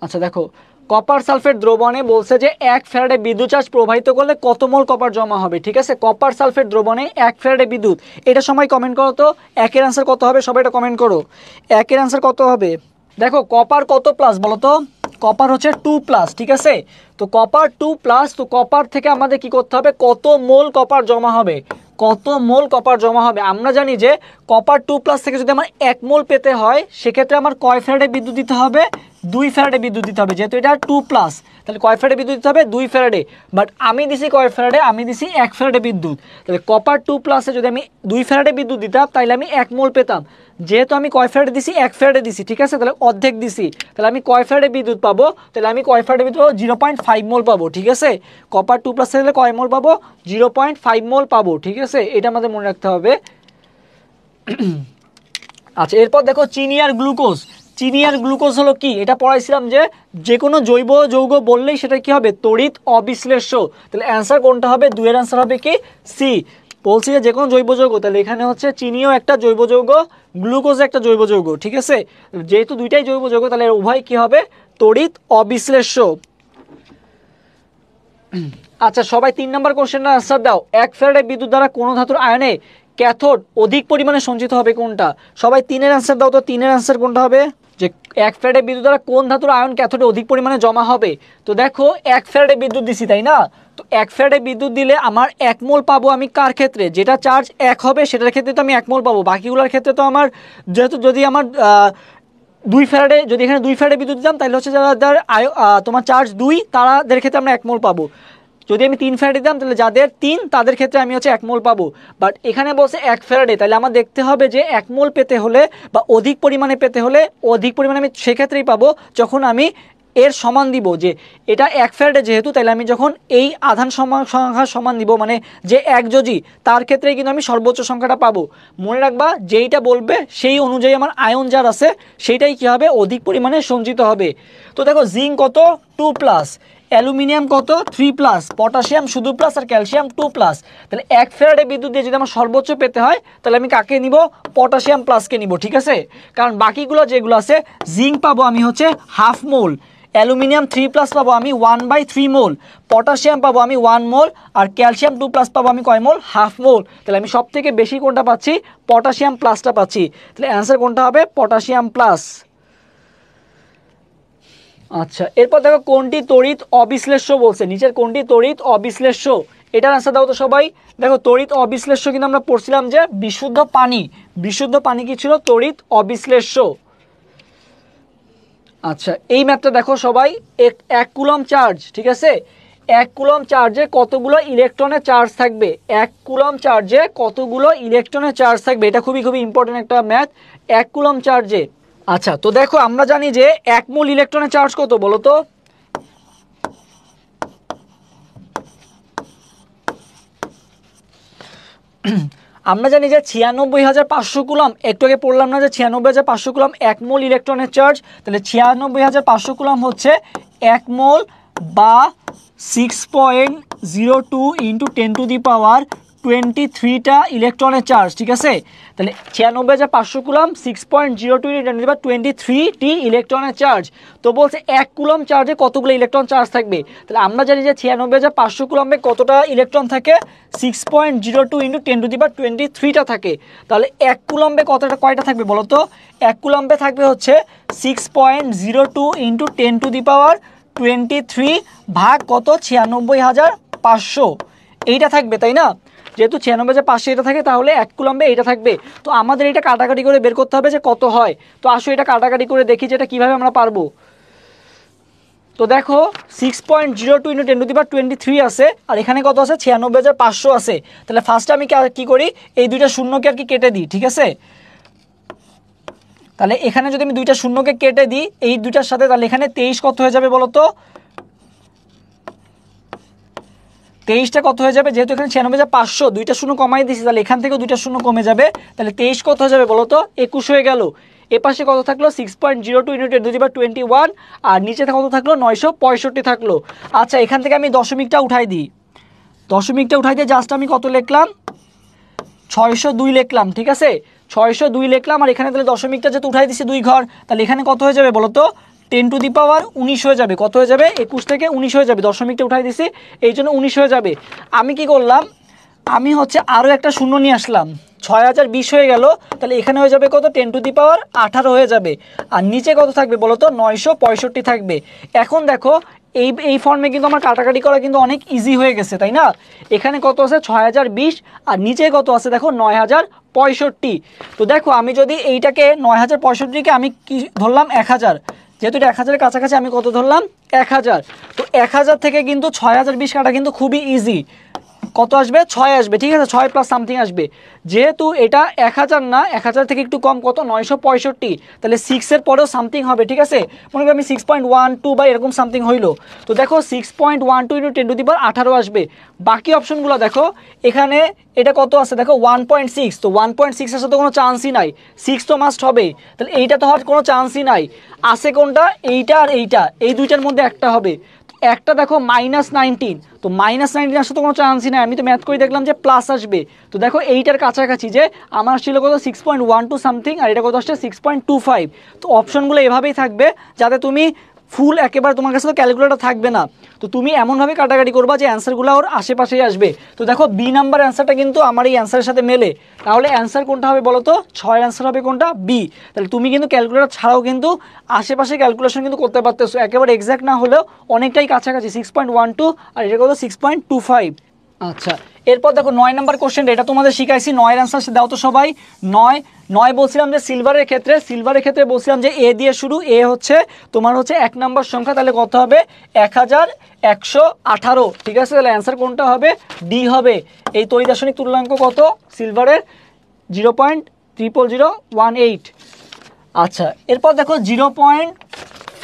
আচ্ছা দেখো কপার সালফেট দ্রবণে বলছে যে এক ফ্যারাডে বিদ্যুৎ চার্জ প্রবাহিত করলে কত মোল কপার জমা হবে ঠিক আছে কপার সালফেট দ্রবণে এক ফ্যারাডে বিদ্যুৎ এটা সময় কমেন্ট করো তো একের অ্যান্সার কত হবে সবাই এটা কমেন্ট করো একের অ্যান্সার কত হবে দেখো কপার কত প্লাস বলো তো কপার হচ্ছে টু প্লাস ঠিক আছে তো কপার টু প্লাস তো কপার থেকে আমাদের কি করতে হবে কত মোল কপার জমা হবে কত মোল কপার জমা হবে আমরা জানি যে কপার টু প্লাস থেকে যদি আমার এক মোল পেতে হয় সেক্ষেত্রে আমার কয় ফ্যারাডে বিদ্যুৎ দিতে হবে দুই ফ্যারাডে বিদ্যুৎ দিতে হবে যেহেতু এটা টু প্লাস তাহলে কয় ফ্যারাডে বিদ্যুৎ দিতে হবে দুই ফ্যারাডে বাট আমি দিছি কয় ফ্যারাডে আমি দিছি এক ফ্যারাডে বিদ্যুৎ তাহলে কপার টু প্লাসে যদি আমি দুই ফ্যারাডে বিদ্যুৎ দিতাম তাহলে আমি এক মোল পেতাম যেহেতু আমি কয় ফ্যারেটে দিছি এক ফ্যারেটে দিছি ঠিক আছে তাহলে অর্ধেক দিছি তাহলে আমি কয় ফ্যারেটে বিদ্যুৎ পাবো তাহলে আমি কয় ফ্যারেটে বিদ্যুৎ জিরো পয়েন্ট ফাইভ মোল পাবো ঠিক আছে কপার টু প্লাস থাকলে কয় মোল পাবো জিরো পয়েন্ট ফাইভ মোল পাবো ঠিক আছে এটা আমাদের মনে রাখতে হবে আচ্ছা এরপর দেখো চিনি আর গ্লুকোজ চিনি আর গ্লুকোজ হলো কি এটা পড়াইছিলাম যে যে কোনো জৈব যৌগ বললেই সেটা কি হবে তড়িৎ অবিশ্লেষ্য তাহলে অ্যান্সার কোনটা হবে দুয়ের অ্যান্সার হবে কি সি বলছি যে কোনো জৈব যৌগ তাহলে এখানে হচ্ছে চিনিও একটা জৈব যৌগ গ্লুকোজ একটা জৈব যৌগ ঠিক আছে যেহেতু দুইটাই জৈব যৌগ তাহলে উভয় কি হবে তড়িৎ অবিশ্লেষ্য আচ্ছা সবাই তিন নম্বর কোশ্চেনের আনসার দাও এক ফেরাডে বিদ্যুৎ দ্বারা কোনো ধাতুর আয়নে ক্যাথোড অধিক পরিমাণে সঞ্চিত হবে কোনটা সবাই তিনের আনসার দাও তো তিনের আনসার কোনটা হবে যে এক ফ্ল্যাটে বিদ্যুৎ দ্বারা কোন ধাতুর আয়ন ক্যাথোডে অধিক পরিমাণে জমা হবে তো দেখো এক ফ্ল্যাটে বিদ্যুৎ দিছি তাই না তো এক ফ্ল্যাটে বিদ্যুৎ দিলে আমার এক মোল পাবো আমি কার ক্ষেত্রে যেটা চার্জ এক হবে সেটার ক্ষেত্রে তো আমি এক মোল পাবো বাকিগুলোর ক্ষেত্রে তো আমার যেহেতু যদি আমার দুই ফ্ল্যাটে যদি এখানে দুই ফ্ল্যাটে বিদ্যুৎ দিতাম তাহলে হচ্ছে যারা যার তোমার চার্জ দুই তারাদের ক্ষেত্রে আমরা এক মোল পাবো যদি আমি তিন ফ্যারাডে দিতাম তাহলে যাদের তিন তাদের ক্ষেত্রে আমি হচ্ছে এক মোল পাবো বাট এখানে বসে এক ফ্যারাডে তাহলে আমার দেখতে হবে যে এক মোল পেতে হলে বা অধিক পরিমাণে পেতে হলে অধিক পরিমাণে আমি সেক্ষেত্রেই পাবো যখন আমি এর সমান দিব যে এটা এক ফ্যারাডে যেহেতু তাহলে আমি যখন এই আধান সংখ্যা সমান দিব মানে যে এক যদি তার ক্ষেত্রে কিন্তু আমি সর্বোচ্চ সংখ্যাটা পাবো মনে রাখবা যেইটা বলবে সেই অনুযায়ী আমার আয়ন যার আছে সেইটাই কী হবে অধিক পরিমাণে সঞ্চিত হবে তো দেখো জিঙ্ক কত টু প্লাস অ্যালুমিনিয়াম কত থ্রি প্লাস পটাশিয়াম শুধু প্লাস আর ক্যালসিয়াম টু প্লাস তাহলে এক ফেরাডে বিদ্যুৎ দিয়ে যদি আমার সর্বোচ্চ পেতে হয় তাহলে আমি কাকে নিব পটাশিয়াম প্লাসকে নিব ঠিক আছে কারণ বাকিগুলো যেগুলো আছে জিঙ্ক পাবো আমি হচ্ছে half mole aluminium three plus পাবো আমি one by three mole potassium পাবো আমি ওয়ান মোল আর ক্যালসিয়াম টু প্লাস পাবো আমি কয় মোল হাফ মোল তাহলে আমি সব থেকে বেশি কোনটা পাচ্ছি পটাশিয়াম প্লাসটা পাচ্ছি তাহলে অ্যান্সার কোনটা হবে পটাশিয়াম প্লাস আচ্ছা এরপর দেখো কোনটি তড়িৎ অবিশ্লেষ্য বলছে নিচের কোনটি তড়িৎ অবিশ্লেষ্য এটার আনসার দাও তো সবাই দেখো তড়িৎ অবিশ্লেষ্য কিন্তু আমরা পড়ছিলাম যে বিশুদ্ধ পানি বিশুদ্ধ পানি কি ছিল তড়িৎ অবিশ্লেষ্য আচ্ছা এই ম্যাপটা দেখো সবাই এক এক কুলম চার্জ ঠিক আছে এক কুলম চার্জে কতগুলো ইলেকট্রনের চার্জ থাকবে এক কুলম চার্জে কতগুলো ইলেকট্রনের চার্জ থাকবে এটা খুবই খুবই ইম্পর্টেন্ট একটা ম্যাথ এক কুলম চার্জে আচ্ছা তো দেখো আমরা জানি যে এক মোল ইলেকট্রনের চার্জ কত বলো তো আমরা জানি যে ছিয়ানব্বই হাজার পাঁচশো কুলাম একটু আগে পড়লাম না যে ছিয়ানব্বই হাজার পাঁচশো কুলাম এক মোল ইলেকট্রনের চার্জ তাহলে ছিয়ানব্বই হাজার পাঁচশো কুলাম হচ্ছে এক মোল বা six point zero two into ten to the power twenty থ্রিটা ইলেকট্রনের চার্জ ঠিক আছে তাহলে ছিয়ানব্বই হাজার পাঁচশো coulomb six point zero two বা টোয়েন্টি থ্রিটি ইলেকট্রনের চার্জ তো বলছে এক কুলাম চার্জে কতগুলো ইলেকট্রন চার্জ থাকবে তাহলে আমরা জানি যে ছিয়ানব্বই হাজার পাঁচশো কুলামে কতটা ইলেকট্রন থাকে six point zero two into ten to দিবা টোয়েন্টি থ্রিটা থাকে তাহলে এক কুলম্বে কতটা কয়টা থাকবে বলো তো এক কুলম্বে থাকবে হচ্ছে six point zero two into ten to the power twenty three ভাগ কত ছিয়ানব্বই হাজার পাঁচশো এইটা থাকবে তাই না যেহেতু ছিয়ানব্বই হাজার পাঁচশো এটা থাকে তাহলে এক কুলম্বে এটা থাকবে তো আমাদের এটা কাটাকাটি করে বের করতে হবে যে কত হয় তো আসো এটা কাটাকাটি করে দেখি যে এটা কীভাবে আমরা পারবো তো দেখো six point zero two into ten to twenty three আছে আর এখানে কত আছে ছিয়ানব্বই হাজার পাঁচশো আছে তাহলে ফার্স্টে আমি কি করি এই দুইটা শূন্যকে আর কি কেটে দিই ঠিক আছে তাহলে এখানে যদি আমি দুইটা শূন্যকে কেটে দিই এই দুইটার সাথে তাহলে এখানে তেইশ কত হয়ে যাবে বলো তো তেইশটা কত হয়ে যাবে যেহেতু এখানে ছিয়ানব্বই হাজার পাঁচশো দুইটা শূন্য কমাই দিয়েছি তাহলে এখান থেকেও দুইটা শূন্য কমে যাবে তাহলে তেইশ কত হয়ে যাবে বলো তো একুশ হয়ে গেল এ পাশে কত থাকলো সিক্স পয়েন্ট জিরো টু ইউনিটের দুই বা টোয়েন্টি ওয়ান আর নিচে কত থাকলো নয়শো পঁয়ষট্টি থাকলো আচ্ছা এখান থেকে আমি দশমিকটা উঠাই দিই দশমিকটা উঠাই দিয়ে জাস্ট আমি কত লিখলাম ছয়শো দুই লিখলাম ঠিক আছে ছয়শো দুই লিখলাম আর এখানে তাহলে দশমিকটা যেহেতু উঠাই দিচ্ছি দুই ঘর তাহলে এখানে কত হয়ে যাবে বলো তো টেন টু দি পাওয়ার উনিশ হয়ে যাবে কত হয়ে যাবে একুশ থেকে উনিশ হয়ে যাবে দশমিকটা উঠাই দিছি এই জন্য উনিশ হয়ে যাবে আমি কি করলাম আমি হচ্ছে আরও একটা শূন্য নিয়ে আসলাম ছয় হাজার বিশ হয়ে গেল তাহলে এখানে হয়ে যাবে কত টেন টু দি পাওয়ার আঠারো হয়ে যাবে আর নিচে কত থাকবে বলো তো নয়শো পঁয়ষট্টি থাকবে এখন দেখো এই এই ফর্মে কিন্তু আমার কাটাকাটি করা কিন্তু অনেক ইজি হয়ে গেছে তাই না এখানে কত আছে ছয় হাজার বিশ আর নিচে কত আছে দেখো নয় হাজার পঁয়ষট্টি তো দেখো আমি যদি এইটাকে নয় হাজার পঁয়ষট্টিকে আমি কি ধরলাম এক হাজার যেহেতু এটা এক হাজারের কাছাকাছি আমি কত ধরলাম এক হাজার তো এক হাজার থেকে কিন্তু ছয় হাজার বিশ কাটা কিন্তু খুবই ইজি কত আসবে ছয় আসবে ঠিক আছে ছয় প্লাস সামথিং আসবে যেহেতু এটা এক হাজার না এক হাজার থেকে একটু কম কত নয়শো পঁয়ষট্টি তাহলে সিক্সের পরেও সামথিং হবে ঠিক আছে মনে করি আমি সিক্স পয়েন্ট ওয়ান টু বা এরকম সামথিং হইলো তো দেখো six point one two into ten to দিবার আঠারো আসবে বাকি অপশনগুলো দেখো এখানে এটা কত আছে দেখো ওয়ান পয়েন্ট সিক্স তো ওয়ান পয়েন্ট সিক্স আসে তো কোনো চান্সই নাই সিক্স তো মাস্ট হবে তাহলে এইটা তো হওয়ার কোনো চান্সই নাই আসে কোনটা এইটা আর এইটা এই দুইটার মধ্যে একটা হবে একটা দেখো মাইনাস নাইনটিন তো মাইনাস নাইনটিন আসলে তো কোনো চান্সই নাই আমি তো ম্যাথ করে দেখলাম যে প্লাস আসবে তো দেখো এইটার কাছাকাছি যে আমার ছিল কত six point one two something আর এটা কত আসছে সিক্স পয়েন্ট টু ফাইভ তো অপশনগুলো এভাবেই থাকবে যাতে তুমি ফুল একেবারে তোমার কাছে তো ক্যালকুলেটার থাকবে না তো তুমি এমনভাবে কাটাকাটি করবা যে অ্যান্সারগুলো ওর আশেপাশেই আসবে তো দেখো বি নাম্বার অ্যান্সারটা কিন্তু আমার এই অ্যান্সারের সাথে মেলে তাহলে অ্যান্সার কোনটা হবে বলো তো ছয় অ্যান্সার হবে কোনটা বি তাহলে তুমি কিন্তু ক্যালকুলেটার ছাড়াও কিন্তু আশেপাশে ক্যালকুলেশন কিন্তু করতে পারতেছো একেবারে এক্স্যাক্ট না হলেও অনেকটাই কাছাকাছি সিক্স পয়েন্ট ওয়ান টু আর এটা কত সিক্স পয়েন্ট টু ফাইভ আচ্ছা এরপর দেখো নয় নাম্বার কোশ্চেনটা এটা তোমাদের শিখাইছি নয়ের অ্যান্সার দাও তো সবাই নয় নয় বলছিলাম যে সিলভারের ক্ষেত্রে সিলভারের ক্ষেত্রে বলছিলাম যে এ দিয়ে শুরু এ হচ্ছে তোমার হচ্ছে এক নম্বর সংখ্যা তাহলে কত হবে এক হাজার একশো আঠারো ঠিক আছে তাহলে অ্যান্সার কোনটা হবে ডি হবে এই দার্শনিক তুলনাঙ্ক কত সিলভারের zero point triple zero one eight আচ্ছা এরপর দেখো জিরো পয়েন্ট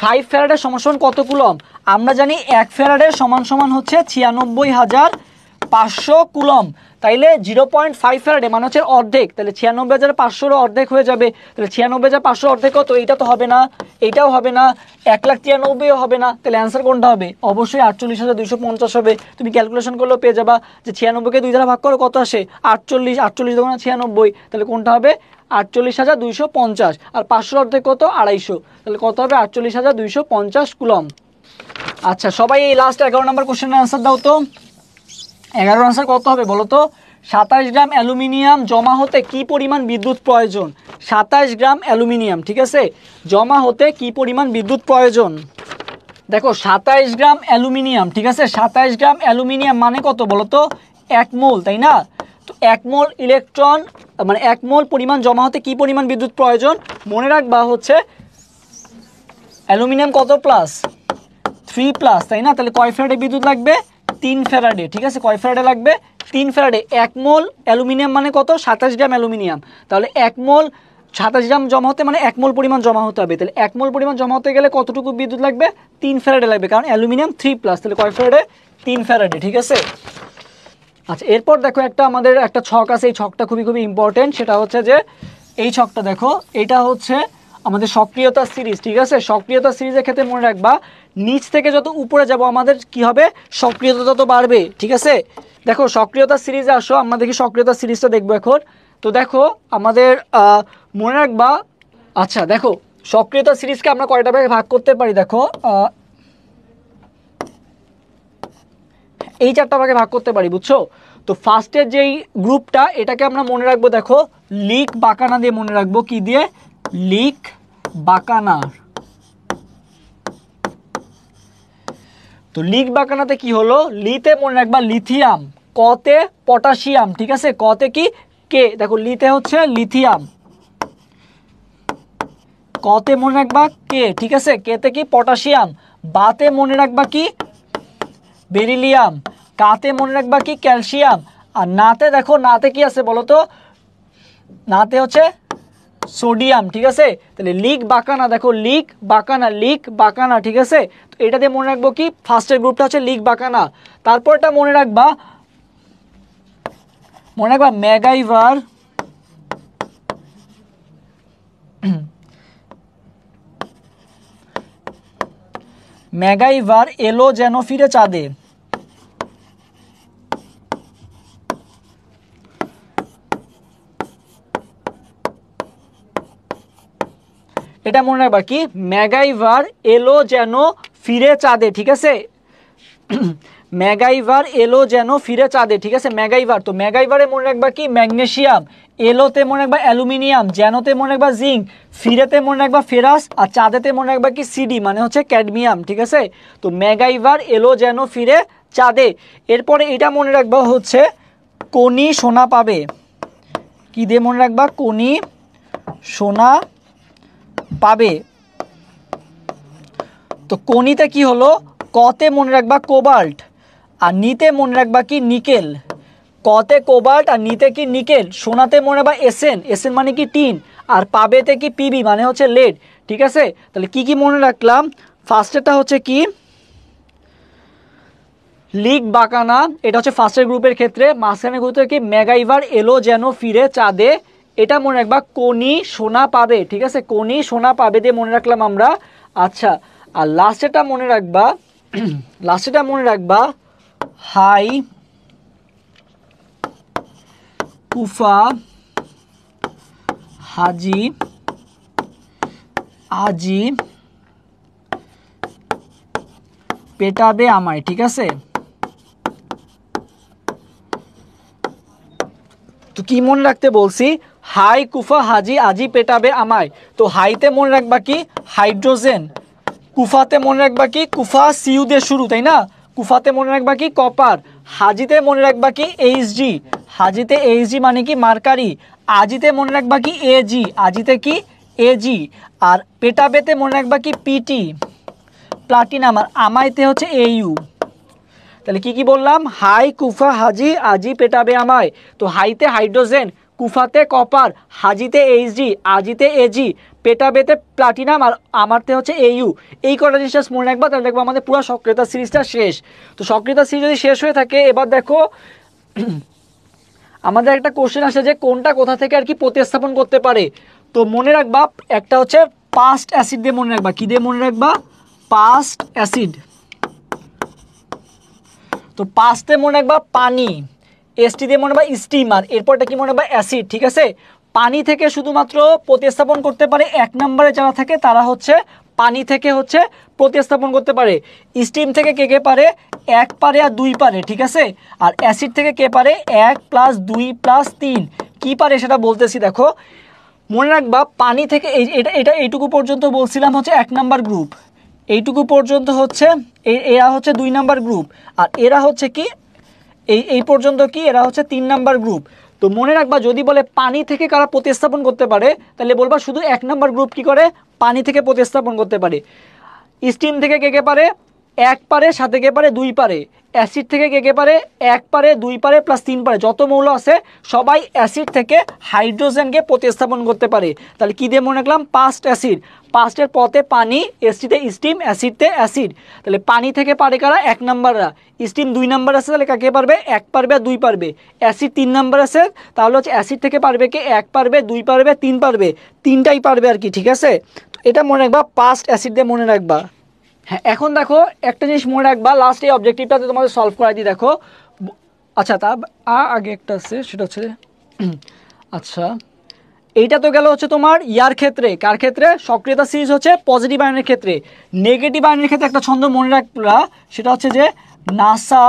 ফাইভ ফেরাডের সমান সমান কত কুলম আমরা জানি এক ফেরাডের সমান সমান হচ্ছে ছিয়ানব্বই হাজার পাঁচশো কুলম তাইলে জিরো পয়েন্ট ফাইভ ফ্যারাডে মানে হচ্ছে অর্ধেক তাহলে ছিয়ানব্বই হাজার পাঁচশোরও অর্ধেক হয়ে যাবে তাহলে ছিয়ানব্বই হাজার পাঁচশো অর্ধেক তো এইটা তো হবে না এইটাও হবে না এক লাখ তিরানব্বইও হবে না তাহলে অ্যান্সার কোনটা হবে অবশ্যই আটচল্লিশ হাজার দুশো পঞ্চাশ হবে তুমি ক্যালকুলেশন করলেও পেয়ে যাবা যে ছিয়ানব্বইকে দুই দ্বারা ভাগ করো কত আসে আটচল্লিশ আটচল্লিশ দোকান ছিয়ানব্বই তাহলে কোনটা হবে আটচল্লিশ হাজার দুইশো পঞ্চাশ আর পাঁচশোর অর্ধেক কত আড়াইশো তাহলে কত হবে আটচল্লিশ হাজার দুইশো পঞ্চাশ কুলম আচ্ছা সবাই এই লাস্ট এগারো নম্বর কোশ্চেনের অ্যান্সার দাও তো এগারো আনসার কত হবে বলো তো সাতাশ গ্রাম অ্যালুমিনিয়াম জমা হতে কি পরিমাণ বিদ্যুৎ প্রয়োজন সাতাশ গ্রাম অ্যালুমিনিয়াম ঠিক আছে জমা হতে কি পরিমাণ বিদ্যুৎ প্রয়োজন দেখো সাতাইশ গ্রাম অ্যালুমিনিয়াম ঠিক আছে সাতাইশ গ্রাম অ্যালুমিনিয়াম মানে কত বলো তো এক মোল তাই না তো এক মোল ইলেকট্রন মানে এক মোল পরিমাণ জমা হতে কি পরিমাণ বিদ্যুৎ প্রয়োজন মনে রাখবা হচ্ছে অ্যালুমিনিয়াম কত প্লাস থ্রি প্লাস তাই না তাহলে কয় ফ্রেন্টে বিদ্যুৎ লাগবে তিন ফেরাডে ঠিক আছে কয় ফেরাডে লাগবে তিন ফেরাডে এক মোল অ্যালুমিনিয়াম মানে কত সাতাশ গ্রাম অ্যালুমিনিয়াম তাহলে এক মোল সাতাশ গ্রাম জমা হতে মানে এক মোল পরিমাণ জমা হতে হবে তাহলে এক মোল পরিমাণ জমা হতে গেলে কতটুকু বিদ্যুৎ লাগবে তিন ফেরাডে লাগবে কারণ অ্যালুমিনিয়াম থ্রি প্লাস তাহলে কয় ফেরাডে তিন ফেরাডে ঠিক আছে আচ্ছা এরপর দেখো একটা আমাদের একটা ছক আছে এই ছকটা খুবই খুবই ইম্পর্টেন্ট সেটা হচ্ছে যে এই ছকটা দেখো এটা হচ্ছে আমাদের সক্রিয়তা সিরিজ ঠিক আছে সক্রিয়তা সিরিজের ক্ষেত্রে মনে রাখবা নিচ থেকে যত উপরে যাব আমাদের কি হবে সক্রিয়তা তত বাড়বে ঠিক আছে দেখো সক্রিয়তা সিরিজে আসো আমরা দেখি সক্রিয়তা সিরিজটা দেখবো এখন তো দেখো আমাদের মনে রাখবা আচ্ছা দেখো সক্রিয়তা সিরিজকে আমরা কয়টা ভাগে ভাগ করতে পারি দেখো এই চারটা ভাগে ভাগ করতে পারি বুঝছো তো ফার্স্টের যেই গ্রুপটা এটাকে আমরা মনে রাখবো দেখো লিক বাকানা দিয়ে মনে রাখবো কি দিয়ে লিক বাকানার তো লিক বাঁকানাতে কি হলো লিতে মনে রাখবা লিথিয়াম কতে পটাশিয়াম ঠিক আছে কতে কি কে দেখো লিতে হচ্ছে লিথিয়াম কতে মনে রাখবা কে ঠিক আছে কেতে কি পটাশিয়াম বাতে মনে রাখবা কি বেরিলিয়াম কাতে মনে রাখবা কি ক্যালসিয়াম আর নাতে দেখো নাতে কি আছে বলো তো নাতে হচ্ছে সোডিয়াম ঠিক আছে তাহলে লিক বাকানা দেখো লিক বাকানা লিক বাকানা ঠিক আছে তো এটা দিয়ে মনে রাখবো কি ফার্স্টের গ্রুপটা হচ্ছে লিক বাঁকানা তারপরটা মনে রাখবা মনে রাখবা ম্যাগাইভার ম্যাগাইভার এলো যেন ফিরে চাঁদে এটা মনে রাখবা কি ম্যাগাইভার এলো যেন ফিরে চাঁদে ঠিক আছে ম্যাগাইভার এলো যেন ফিরে চাঁদে ঠিক আছে ম্যাগাইভার তো ম্যাগাইভারে মনে রাখবা কি ম্যাগনেশিয়াম এলোতে মনে রাখবা অ্যালুমিনিয়াম জ্যানোতে মনে রাখবা জিঙ্ক ফিরেতে মনে রাখবা ফেরাস আর চাঁদেতে মনে রাখবা কি সিডি মানে হচ্ছে ক্যাডমিয়াম ঠিক আছে তো ম্যাগাইভার এলো যেন ফিরে চাঁদে এরপরে এটা মনে রাখবা হচ্ছে কোনি সোনা পাবে কি দিয়ে মনে রাখবা কোনি সোনা পাবে তো কনিতে কি হলো কতে মনে রাখবা কোবাল্ট আর নিতে মনে রাখবা কি নিকেল কতে কোবাল্ট আর নিতে কি নিকেল সোনাতে মনে রাখবা এসেন এসেন মানে কি টিন আর পাবেতে কি পিবি মানে হচ্ছে লেড ঠিক আছে তাহলে কি কি মনে রাখলাম ফার্স্টেরটা হচ্ছে কি লিগ বাকানা এটা হচ্ছে ফার্স্টের গ্রুপের ক্ষেত্রে মাঝখানে গ্রুপে কি মেগাইভার এলো যেন ফিরে চাঁদে এটা মনে রাখবা কোনি সোনা পাবে ঠিক আছে কোনি সোনা পাবে দিয়ে মনে রাখলাম আমরা আচ্ছা আর লাস্টেটা মনে রাখবা লাস্টেটা মনে রাখবা হাই কুফা হাজি আজি পেটাবে আমায় ঠিক আছে তো কি মনে রাখতে বলছি হাই কুফা হাজি আজি পেটাবে আমায় তো হাইতে মনে রাখবা কি হাইড্রোজেন কুফাতে মনে রাখবা কি কুফা সিউ দিয়ে শুরু তাই না কুফাতে মনে রাখবা কি কপার হাজিতে মনে রাখবা কি এইচজি হাজিতে এইচজি মানে কি মার্কারি আজিতে মনে রাখবা কি এজি আজিতে কি এজি আর পেটাবেতে মনে রাখবা কি পিটি প্লাটিনাম আর আমাইতে হচ্ছে এইউ তাহলে কি কি বললাম হাই কুফা হাজি আজি পেটাবে আমায় তো হাইতে হাইড্রোজেন কুফাতে কপার হাজিতে এইচডি আজিতে এজি পেটাবেতে প্লাটিনাম আর আমারতে হচ্ছে এইউ এই কটা জিনিসটা মনে রাখবা তাহলে দেখবো আমাদের পুরো সক্রিয়তা সিরিজটা শেষ তো সক্রিয়তা সিরিজ যদি শেষ হয়ে থাকে এবার দেখো আমাদের একটা কোশ্চেন আসে যে কোনটা কোথা থেকে আর কি প্রতিস্থাপন করতে পারে তো মনে রাখবা একটা হচ্ছে পাস্ট অ্যাসিড দিয়ে মনে রাখবা কী দিয়ে মনে রাখবা পাস্ট অ্যাসিড তো পাস্টে মনে রাখবা পানি এসটি দিয়ে মনে হয় স্টিমার এরপরটা কি মনে হয় অ্যাসিড ঠিক আছে পানি থেকে শুধুমাত্র প্রতিস্থাপন করতে পারে এক নম্বরে যারা থাকে তারা হচ্ছে পানি থেকে হচ্ছে প্রতিস্থাপন করতে পারে স্টিম থেকে কে কে পারে এক পারে আর দুই পারে ঠিক আছে আর অ্যাসিড থেকে কে পারে এক প্লাস দুই প্লাস তিন কী পারে সেটা বলতেছি দেখো মনে রাখবা পানি থেকে এই এটা এটা এইটুকু পর্যন্ত বলছিলাম হচ্ছে এক নাম্বার গ্রুপ এইটুকু পর্যন্ত হচ্ছে এরা হচ্ছে দুই নাম্বার গ্রুপ আর এরা হচ্ছে কি এই এই পর্যন্ত কি এরা হচ্ছে তিন নাম্বার গ্রুপ তো মনে রাখবা যদি বলে পানি থেকে কারা প্রতিস্থাপন করতে পারে তাহলে বলবা শুধু এক নাম্বার গ্রুপ কি করে পানি থেকে প্রতিস্থাপন করতে পারে স্টিম থেকে কে কে পারে এক পারে সাথে কে পারে দুই পারে অ্যাসিড থেকে কে কে পারে এক পারে দুই পারে প্লাস তিন পারে যত মৌল আছে সবাই অ্যাসিড থেকে হাইড্রোজেনকে প্রতিস্থাপন করতে পারে তাহলে কী দিয়ে মনে রাখলাম পাস্ট অ্যাসিড পাস্টের পথে পানি এসটিতে স্টিম অ্যাসিডতে অ্যাসিড তাহলে পানি থেকে পারে কারা এক নাম্বাররা স্টিম দুই নাম্বার আছে তাহলে কাকে পারবে এক পারবে দুই পারবে অ্যাসিড তিন নাম্বার আছে তাহলে হচ্ছে অ্যাসিড থেকে পারবে কে এক পারবে দুই পারবে তিন পারবে তিনটাই পারবে আর কি ঠিক আছে এটা মনে রাখবা পাস্ট অ্যাসিড দিয়ে মনে রাখবা হ্যাঁ এখন দেখো একটা জিনিস মনে রাখবা লাস্ট এই অবজেক্টিভটাতে তোমাদের সলভ করাই দিই দেখো আচ্ছা তা আগে একটা আছে সেটা হচ্ছে আচ্ছা এইটা তো গেল হচ্ছে তোমার ইয়ার ক্ষেত্রে কার ক্ষেত্রে সক্রিয়তা সিরিজ হচ্ছে পজিটিভ আয়নের ক্ষেত্রে নেগেটিভ আয়নের ক্ষেত্রে একটা ছন্দ মনে রাখলা সেটা হচ্ছে যে নাসা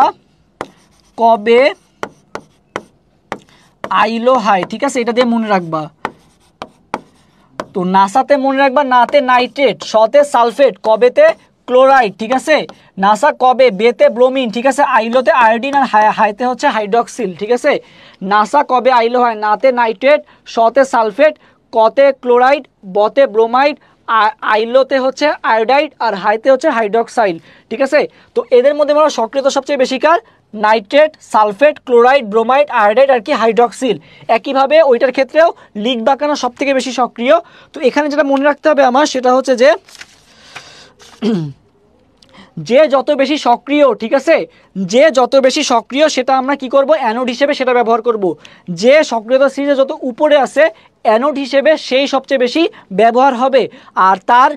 কবে আইলো হাই ঠিক আছে এটা দিয়ে মনে রাখবা তো নাসাতে মনে রাখবা নাতে নাইট্রেট সতে সালফেট কবেতে ক্লোরাইড ঠিক আছে নাসা কবে বেতে ব্রোমিন ঠিক আছে আইলোতে আয়োডিন আর হাইতে হচ্ছে হাইড্রক্সিল ঠিক আছে নাসা কবে আইলো হয় নাতে নাইট্রেট সতে সালফেট কতে ক্লোরাইড বতে ব্রোমাইড আইলোতে হচ্ছে আয়োডাইড আর হাইতে হচ্ছে হাইড্রক্সাইল ঠিক আছে তো এদের মধ্যে আমরা সক্রিয়তা সবচেয়ে বেশি কার nitrate sulphate chloride bromide iodide আর কি হাইড্রক্সিল একইভাবে ওইটার ক্ষেত্রেও লিক বাঁকানো সব থেকে বেশি সক্রিয় তো এখানে যেটা মনে রাখতে হবে আমার সেটা হচ্ছে যে যে যত বেশি সক্রিয় ঠিক আছে যে যত বেশি সক্রিয় সেটা আমরা কি করব অ্যানোড হিসেবে সেটা ব্যবহার করব। যে সক্রিয়তা সিরিজে যত উপরে আছে অ্যানোড হিসেবে সেই সবচেয়ে বেশি ব্যবহার হবে আর তার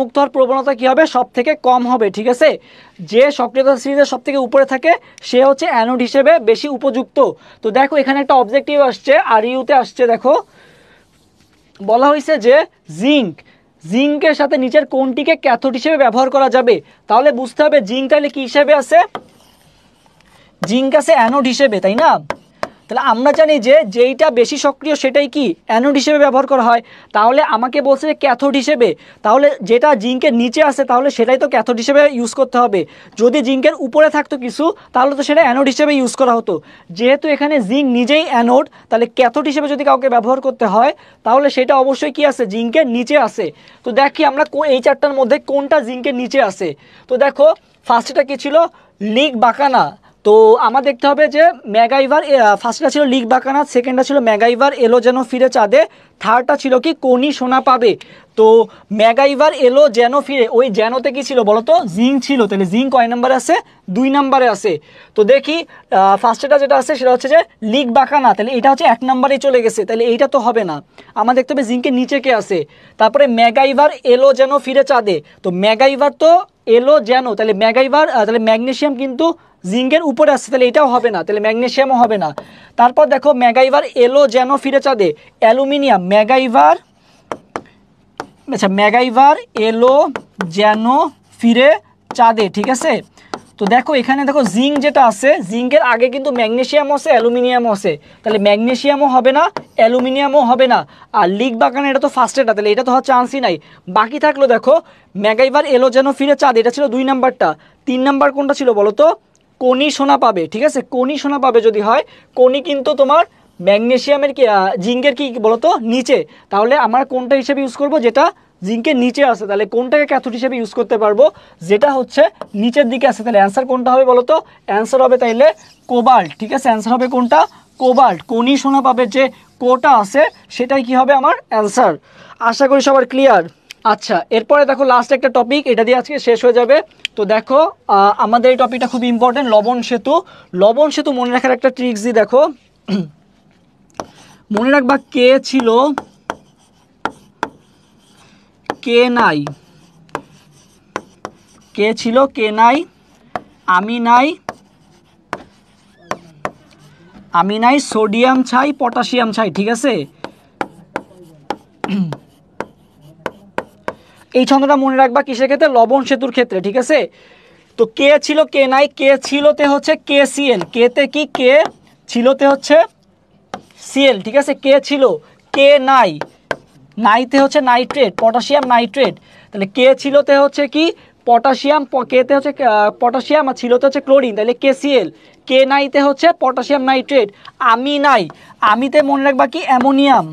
মুক্ত হওয়ার প্রবণতা কী হবে সব থেকে কম হবে ঠিক আছে যে সক্রিয়তা সিরিজে সব থেকে উপরে থাকে সে হচ্ছে অ্যানোড হিসেবে বেশি উপযুক্ত তো দেখো এখানে একটা অবজেক্টিভ আসছে আর ইউতে আসছে দেখো বলা হয়েছে যে জিঙ্ক জিঙ্কের সাথে নিচের কোনটিকে ক্যাথোড হিসেবে ব্যবহার করা যাবে তাহলে বুঝতে হবে জিঙ্ক তাহলে কী হিসেবে আছে জিঙ্ক আছে অ্যানোড হিসেবে তাই না তাহলে আমরা জানি যে যেইটা বেশি সক্রিয় সেটাই কি অ্যানোড হিসেবে ব্যবহার করা হয় তাহলে আমাকে বলছে যে ক্যাথোড হিসেবে তাহলে যেটা জিঙ্কের নিচে আছে তাহলে সেটাই তো ক্যাথোড হিসেবে ইউজ করতে হবে যদি জিঙ্কের উপরে থাকতো কিছু তাহলে তো সেটা অ্যানোড হিসেবে ইউজ করা হতো যেহেতু এখানে জিঙ্ক নিজেই অ্যানোড তাহলে ক্যাথোড হিসেবে যদি কাউকে ব্যবহার করতে হয় তাহলে সেটা অবশ্যই কি আছে জিঙ্কের নিচে আছে তো দেখি আমরা এই চারটার মধ্যে কোনটা জিঙ্কের নিচে আছে তো দেখো ফার্স্টটা কি ছিল লিক বাঁকানা তো আমার দেখতে হবে যে ম্যাগাইভার ফার্স্টটা ছিল লিক বাকানা সেকেন্ডটা ছিল ম্যাগাইভার এলো যেন ফিরে চাঁদে থার্ডটা ছিল কি কোনি সোনা পাবে তো ম্যাগাইভার এলো যেন ফিরে ওই যেনতে কি ছিল বলতো জিং ছিল তাহলে জিং কয় নাম্বারে আছে দুই নাম্বারে আছে তো দেখি ফার্স্টেটা যেটা আছে সেটা হচ্ছে যে লিক বাঁকানা তাহলে এটা হচ্ছে এক নাম্বারে চলে গেছে তাহলে এইটা তো হবে না আমার দেখতে হবে জিঙ্কের নিচে কে আছে তারপরে ম্যাগাইভার এলো যেন ফিরে চাঁদে তো ম্যাগাইভার তো এলো যেন তাহলে ম্যাগাইভার তাহলে ম্যাগনেশিয়াম কিন্তু জিঙ্কের উপরে আসছে তাহলে এটাও হবে না তাহলে ম্যাগনেশিয়ামও হবে না তারপর দেখো ম্যাগাইভার এলো যেন ফিরে চাঁদে অ্যালুমিনিয়াম ম্যাগাইভার আচ্ছা ম্যাগাইভার এলো যেন ফিরে চাঁদে ঠিক আছে তো দেখো এখানে দেখো জিঙ্ক যেটা আছে জিঙ্কের আগে কিন্তু ম্যাগনেশিয়াম আছে অ্যালুমিনিয়াম আছে তাহলে ম্যাগনেশিয়ামও হবে না অ্যালুমিনিয়ামও হবে না আর লিক বাগানে এটা তো ফার্স্ট এটা তাহলে এটা তো হওয়ার চান্সই নাই বাকি থাকলো দেখো ম্যাগাইভার এলো যেন ফিরে চাঁদ এটা ছিল দুই নাম্বারটা তিন নাম্বার কোনটা ছিল বলো তো কনি সোনা পাবে ঠিক আছে কনি সোনা পাবে যদি হয় কনি কিন্তু তোমার ম্যাগনেশিয়ামের কি জিঙ্কের কি বলতো নিচে তাহলে আমরা কোনটা হিসেবে ইউজ করব যেটা জিঙ্কের নিচে আছে তাহলে কোনটাকে ক্যাথোড হিসেবে ইউজ করতে পারবো যেটা হচ্ছে নিচের দিকে আছে তাহলে অ্যান্সার কোনটা হবে বলতো অ্যান্সার হবে তাইলে কোবাল্ট ঠিক আছে অ্যান্সার হবে কোনটা কোবাল্ট কোনি সোনা পাবে যে কোটা আছে সেটাই কি হবে আমার অ্যান্সার আশা করি সবার ক্লিয়ার আচ্ছা এরপরে দেখো লাস্ট একটা টপিক এটা দিয়ে আজকে শেষ হয়ে যাবে তো দেখো আমাদের এই টপিকটা খুব ইম্পর্টেন্ট লবণ সেতু লবণ সেতু মনে রাখার একটা ট্রিক্স দিয়ে দেখো মনে রাখবা কে ছিল কে নাই কে ছিল কে নাই আমি নাই আমি নাই সোডিয়াম ছাই পটাশিয়াম ছাই ঠিক আছে এই ছন্দটা মনে রাখবা কিসের ক্ষেত্রে লবণ সেতুর ক্ষেত্রে ঠিক আছে তো কে ছিল কে নাই কে ছিলতে হচ্ছে কে সিএল কেতে কি কে ছিলতে হচ্ছে সিএল ঠিক আছে কে ছিল কে নাই নাইতে হচ্ছে নাইট্রেট পটাশিয়াম নাইট্রেট তাহলে কে ছিলতে হচ্ছে কি পটাশিয়াম কেতে হচ্ছে পটাশিয়াম আর ছিলতে হচ্ছে ক্লোরিন তাহলে কে সিএল কে নাইতে হচ্ছে পটাশিয়াম নাইট্রেট আমি নাই আমিতে মনে রাখবা কি অ্যামোনিয়াম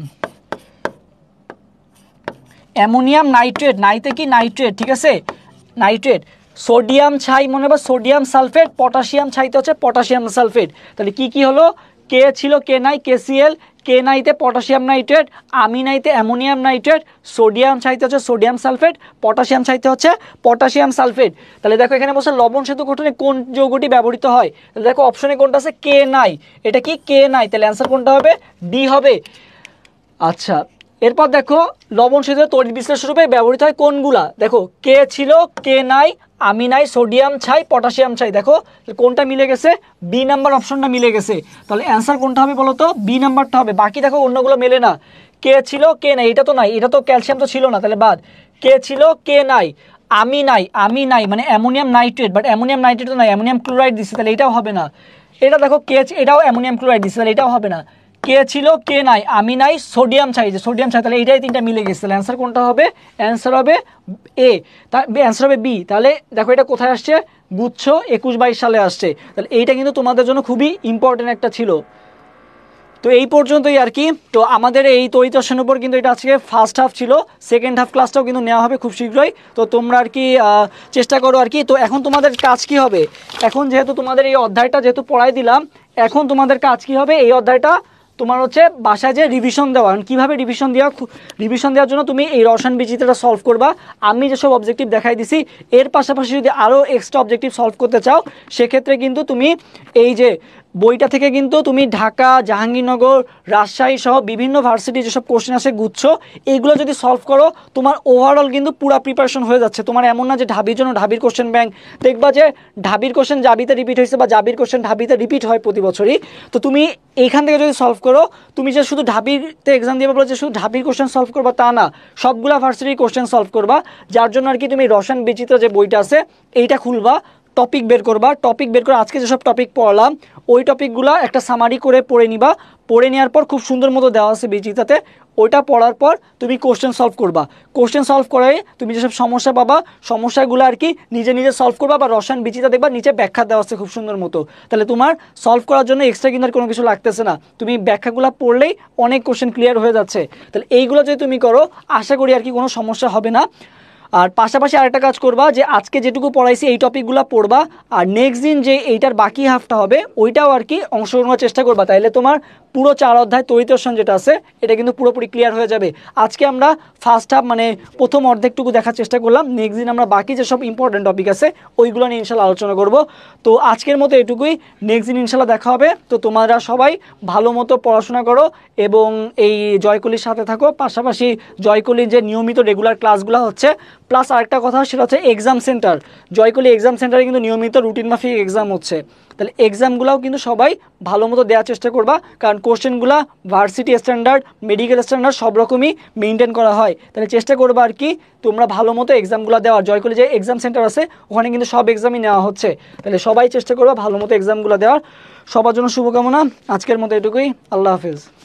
অ্যামোনিয়াম নাইট্রেট নাইতে কি নাইট্রেট ঠিক আছে নাইট্রেট সোডিয়াম ছাই মনে হবে সোডিয়াম সালফেট পটাশিয়াম ছাইতে হচ্ছে পটাশিয়াম সালফেট তাহলে কি কি হলো কে ছিল কে নাই কেসিএল কে নাইতে পটাশিয়াম নাইট্রেট আমিনাইতে অ্যামোনিয়াম নাইট্রেট সোডিয়াম ছাইতে হচ্ছে সোডিয়াম সালফেট পটাশিয়াম ছাইতে হচ্ছে পটাশিয়াম সালফেট তাহলে দেখো এখানে বলছে লবণ সেতু গঠনে কোন যৌগটি ব্যবহৃত হয় তাহলে দেখো অপশনে কোনটা আছে কে নাই এটা কি কে নাই তাহলে অ্যান্সার কোনটা হবে ডি হবে আচ্ছা এরপর দেখো লবণ সেতু তরিত বিশ্লেষণ রূপে ব্যবহৃত হয় কোনগুলা দেখো কে ছিল কে নাই আমি নাই সোডিয়াম ছাই পটাশিয়াম ছাই দেখো কোনটা মিলে গেছে বি নাম্বার অপশনটা মিলে গেছে তাহলে অ্যান্সার কোনটা হবে বলো তো বি নাম্বারটা হবে বাকি দেখো অন্যগুলো মেলে না কে ছিল কে নাই এটা তো নাই এটা তো ক্যালসিয়াম তো ছিল না তাহলে বাদ কে ছিল কে নাই আমি নাই আমি নাই মানে ammonium nitrate but ammonium nitrate তো নাই অ্যামোনিয়াম ক্লোরাইড দিচ্ছে তাহলে এটাও হবে না এটা দেখো কে এটাও অ্যামোনিয়াম ক্লোরাইড দিচ্ছে তাহলে এটাও হবে না কে ছিল কে নাই আমি নাই সোডিয়াম ছাই যে সোডিয়াম চাই তাহলে এইটাই তিনটা মিলে গেছে তাহলে অ্যান্সার কোনটা হবে অ্যান্সার হবে এ তার অ্যান্সার হবে বি তাহলে দেখো এটা কোথায় আসছে গুচ্ছ একুশ বাইশ সালে আসছে তাহলে এইটা কিন্তু তোমাদের জন্য খুবই ইম্পর্টেন্ট একটা ছিল তো এই পর্যন্তই আর কি তো আমাদের এই তরিতর্ষের উপর কিন্তু এটা আজকে ফার্স্ট হাফ ছিল সেকেন্ড হাফ ক্লাসটাও কিন্তু নেওয়া হবে খুব শীঘ্রই তো তোমরা আর কি চেষ্টা করো আর কি তো এখন তোমাদের কাজ কি হবে এখন যেহেতু তোমাদের এই অধ্যায়টা যেহেতু পড়াই দিলাম এখন তোমাদের কাজ কি হবে এই অধ্যায়টা তোমার হচ্ছে বাসায় যে রিভিশন দেওয়া কারণ কীভাবে রিভিশন দেওয়া রিভিশন দেওয়ার জন্য তুমি এই রসায়ন বিচিত্রটা সলভ করবা আমি যেসব অবজেক্টিভ দেখাই দিছি এর পাশাপাশি যদি আরও এক্সট্রা অবজেক্টিভ সলভ করতে চাও সেক্ষেত্রে কিন্তু তুমি এই যে বইটা থেকে কিন্তু তুমি ঢাকা জাহাঙ্গীরনগর রাজশাহী সহ বিভিন্ন ভার্সিটি যেসব কোশ্চেন আসে গুচ্ছ এইগুলো যদি সলভ করো তোমার ওভারঅল কিন্তু পুরা প্রিপারেশন হয়ে যাচ্ছে তোমার এমন না যে ঢাবির জন্য ঢাবির কোশ্চেন ব্যাংক দেখবা যে ঢাবির কোশ্চেন জাবিতে রিপিট হয়েছে বা জাবির কোশ্চেন ঢাবিতে রিপিট হয় প্রতি বছরই তো তুমি এইখান থেকে যদি সলভ করো তুমি যে শুধু ঢাবিতে এক্সাম দিয়ে বলো যে শুধু ঢাবির কোশ্চেন সলভ করবা তা না সবগুলা ভার্সিটির কোশ্চেন সলভ করবা যার জন্য আর কি তুমি রসায়ন বিচিত্র যে বইটা আছে এইটা খুলবা টপিক বের করবা টপিক বের করে আজকে যেসব টপিক পড়লাম ওই টপিকগুলো একটা সামারি করে পড়ে নিবা পড়ে নেওয়ার পর খুব সুন্দর মতো দেওয়া আছে বিজিতাতে ওইটা পড়ার পর তুমি কোশ্চেন সলভ করবা কোশ্চেন সলভ করে তুমি যেসব সমস্যা পাবা সমস্যাগুলো আর কি নিজে নিজে সলভ করবা বা রসায়ন বিচিতা দেখবা নিচে ব্যাখ্যা দেওয়া আছে খুব সুন্দর মতো তাহলে তোমার সলভ করার জন্য এক্সট্রা কিন্তু আর কোনো কিছু লাগতেছে না তুমি ব্যাখ্যাগুলো পড়লেই অনেক কোশ্চেন ক্লিয়ার হয়ে যাচ্ছে তাহলে এইগুলো যদি তুমি করো আশা করি আর কি কোনো সমস্যা হবে না আর পাশাপাশি আরেকটা কাজ করবা যে আজকে যেটুকু পড়াইছি এই টপিকগুলো পড়বা আর নেক্সট দিন যে এইটার বাকি হাফটা হবে ওইটাও আর কি অংশগ্রহণ চেষ্টা করবা তাহলে তোমার পুরো চার অধ্যায় তরিতর্ষণ যেটা আছে এটা কিন্তু পুরোপুরি ক্লিয়ার হয়ে যাবে আজকে আমরা ফার্স্ট হাফ মানে প্রথম অর্ধেকটুকু দেখার চেষ্টা করলাম নেক্সট দিন আমরা বাকি যেসব ইম্পর্টেন্ট টপিক আছে ওইগুলো নিয়ে ইনশাল্লাহ আলোচনা করব তো আজকের মতো এটুকুই নেক্সট দিন ইনশাল্লাহ দেখা হবে তো তোমরা সবাই ভালো মতো পড়াশোনা করো এবং এই জয়কলির সাথে থাকো পাশাপাশি জয়কলির যে নিয়মিত রেগুলার ক্লাসগুলো হচ্ছে প্লাস আরেকটা কথা সেটা হচ্ছে এক্সাম সেন্টার জয়কলি এক্সাম সেন্টারে কিন্তু নিয়মিত রুটিন মাফিক এক্সাম হচ্ছে তাহলে এক্সামগুলোও কিন্তু সবাই ভালো মতো দেওয়ার চেষ্টা করবা কারণ কোশ্চেনগুলো ভার্সিটি স্ট্যান্ডার্ড মেডিকেল স্ট্যান্ডার্ড সব রকমই মেনটেন করা হয় তাহলে চেষ্টা করবা আর কি তোমরা ভালো মতো এক্সামগুলো দেওয়ার জয় যে এক্সাম সেন্টার আছে ওখানে কিন্তু সব এক্সামই নেওয়া হচ্ছে তাহলে সবাই চেষ্টা করবা ভালো মতো এক্সামগুলো দেওয়ার সবার জন্য শুভকামনা আজকের মতো এটুকুই আল্লাহ হাফিজ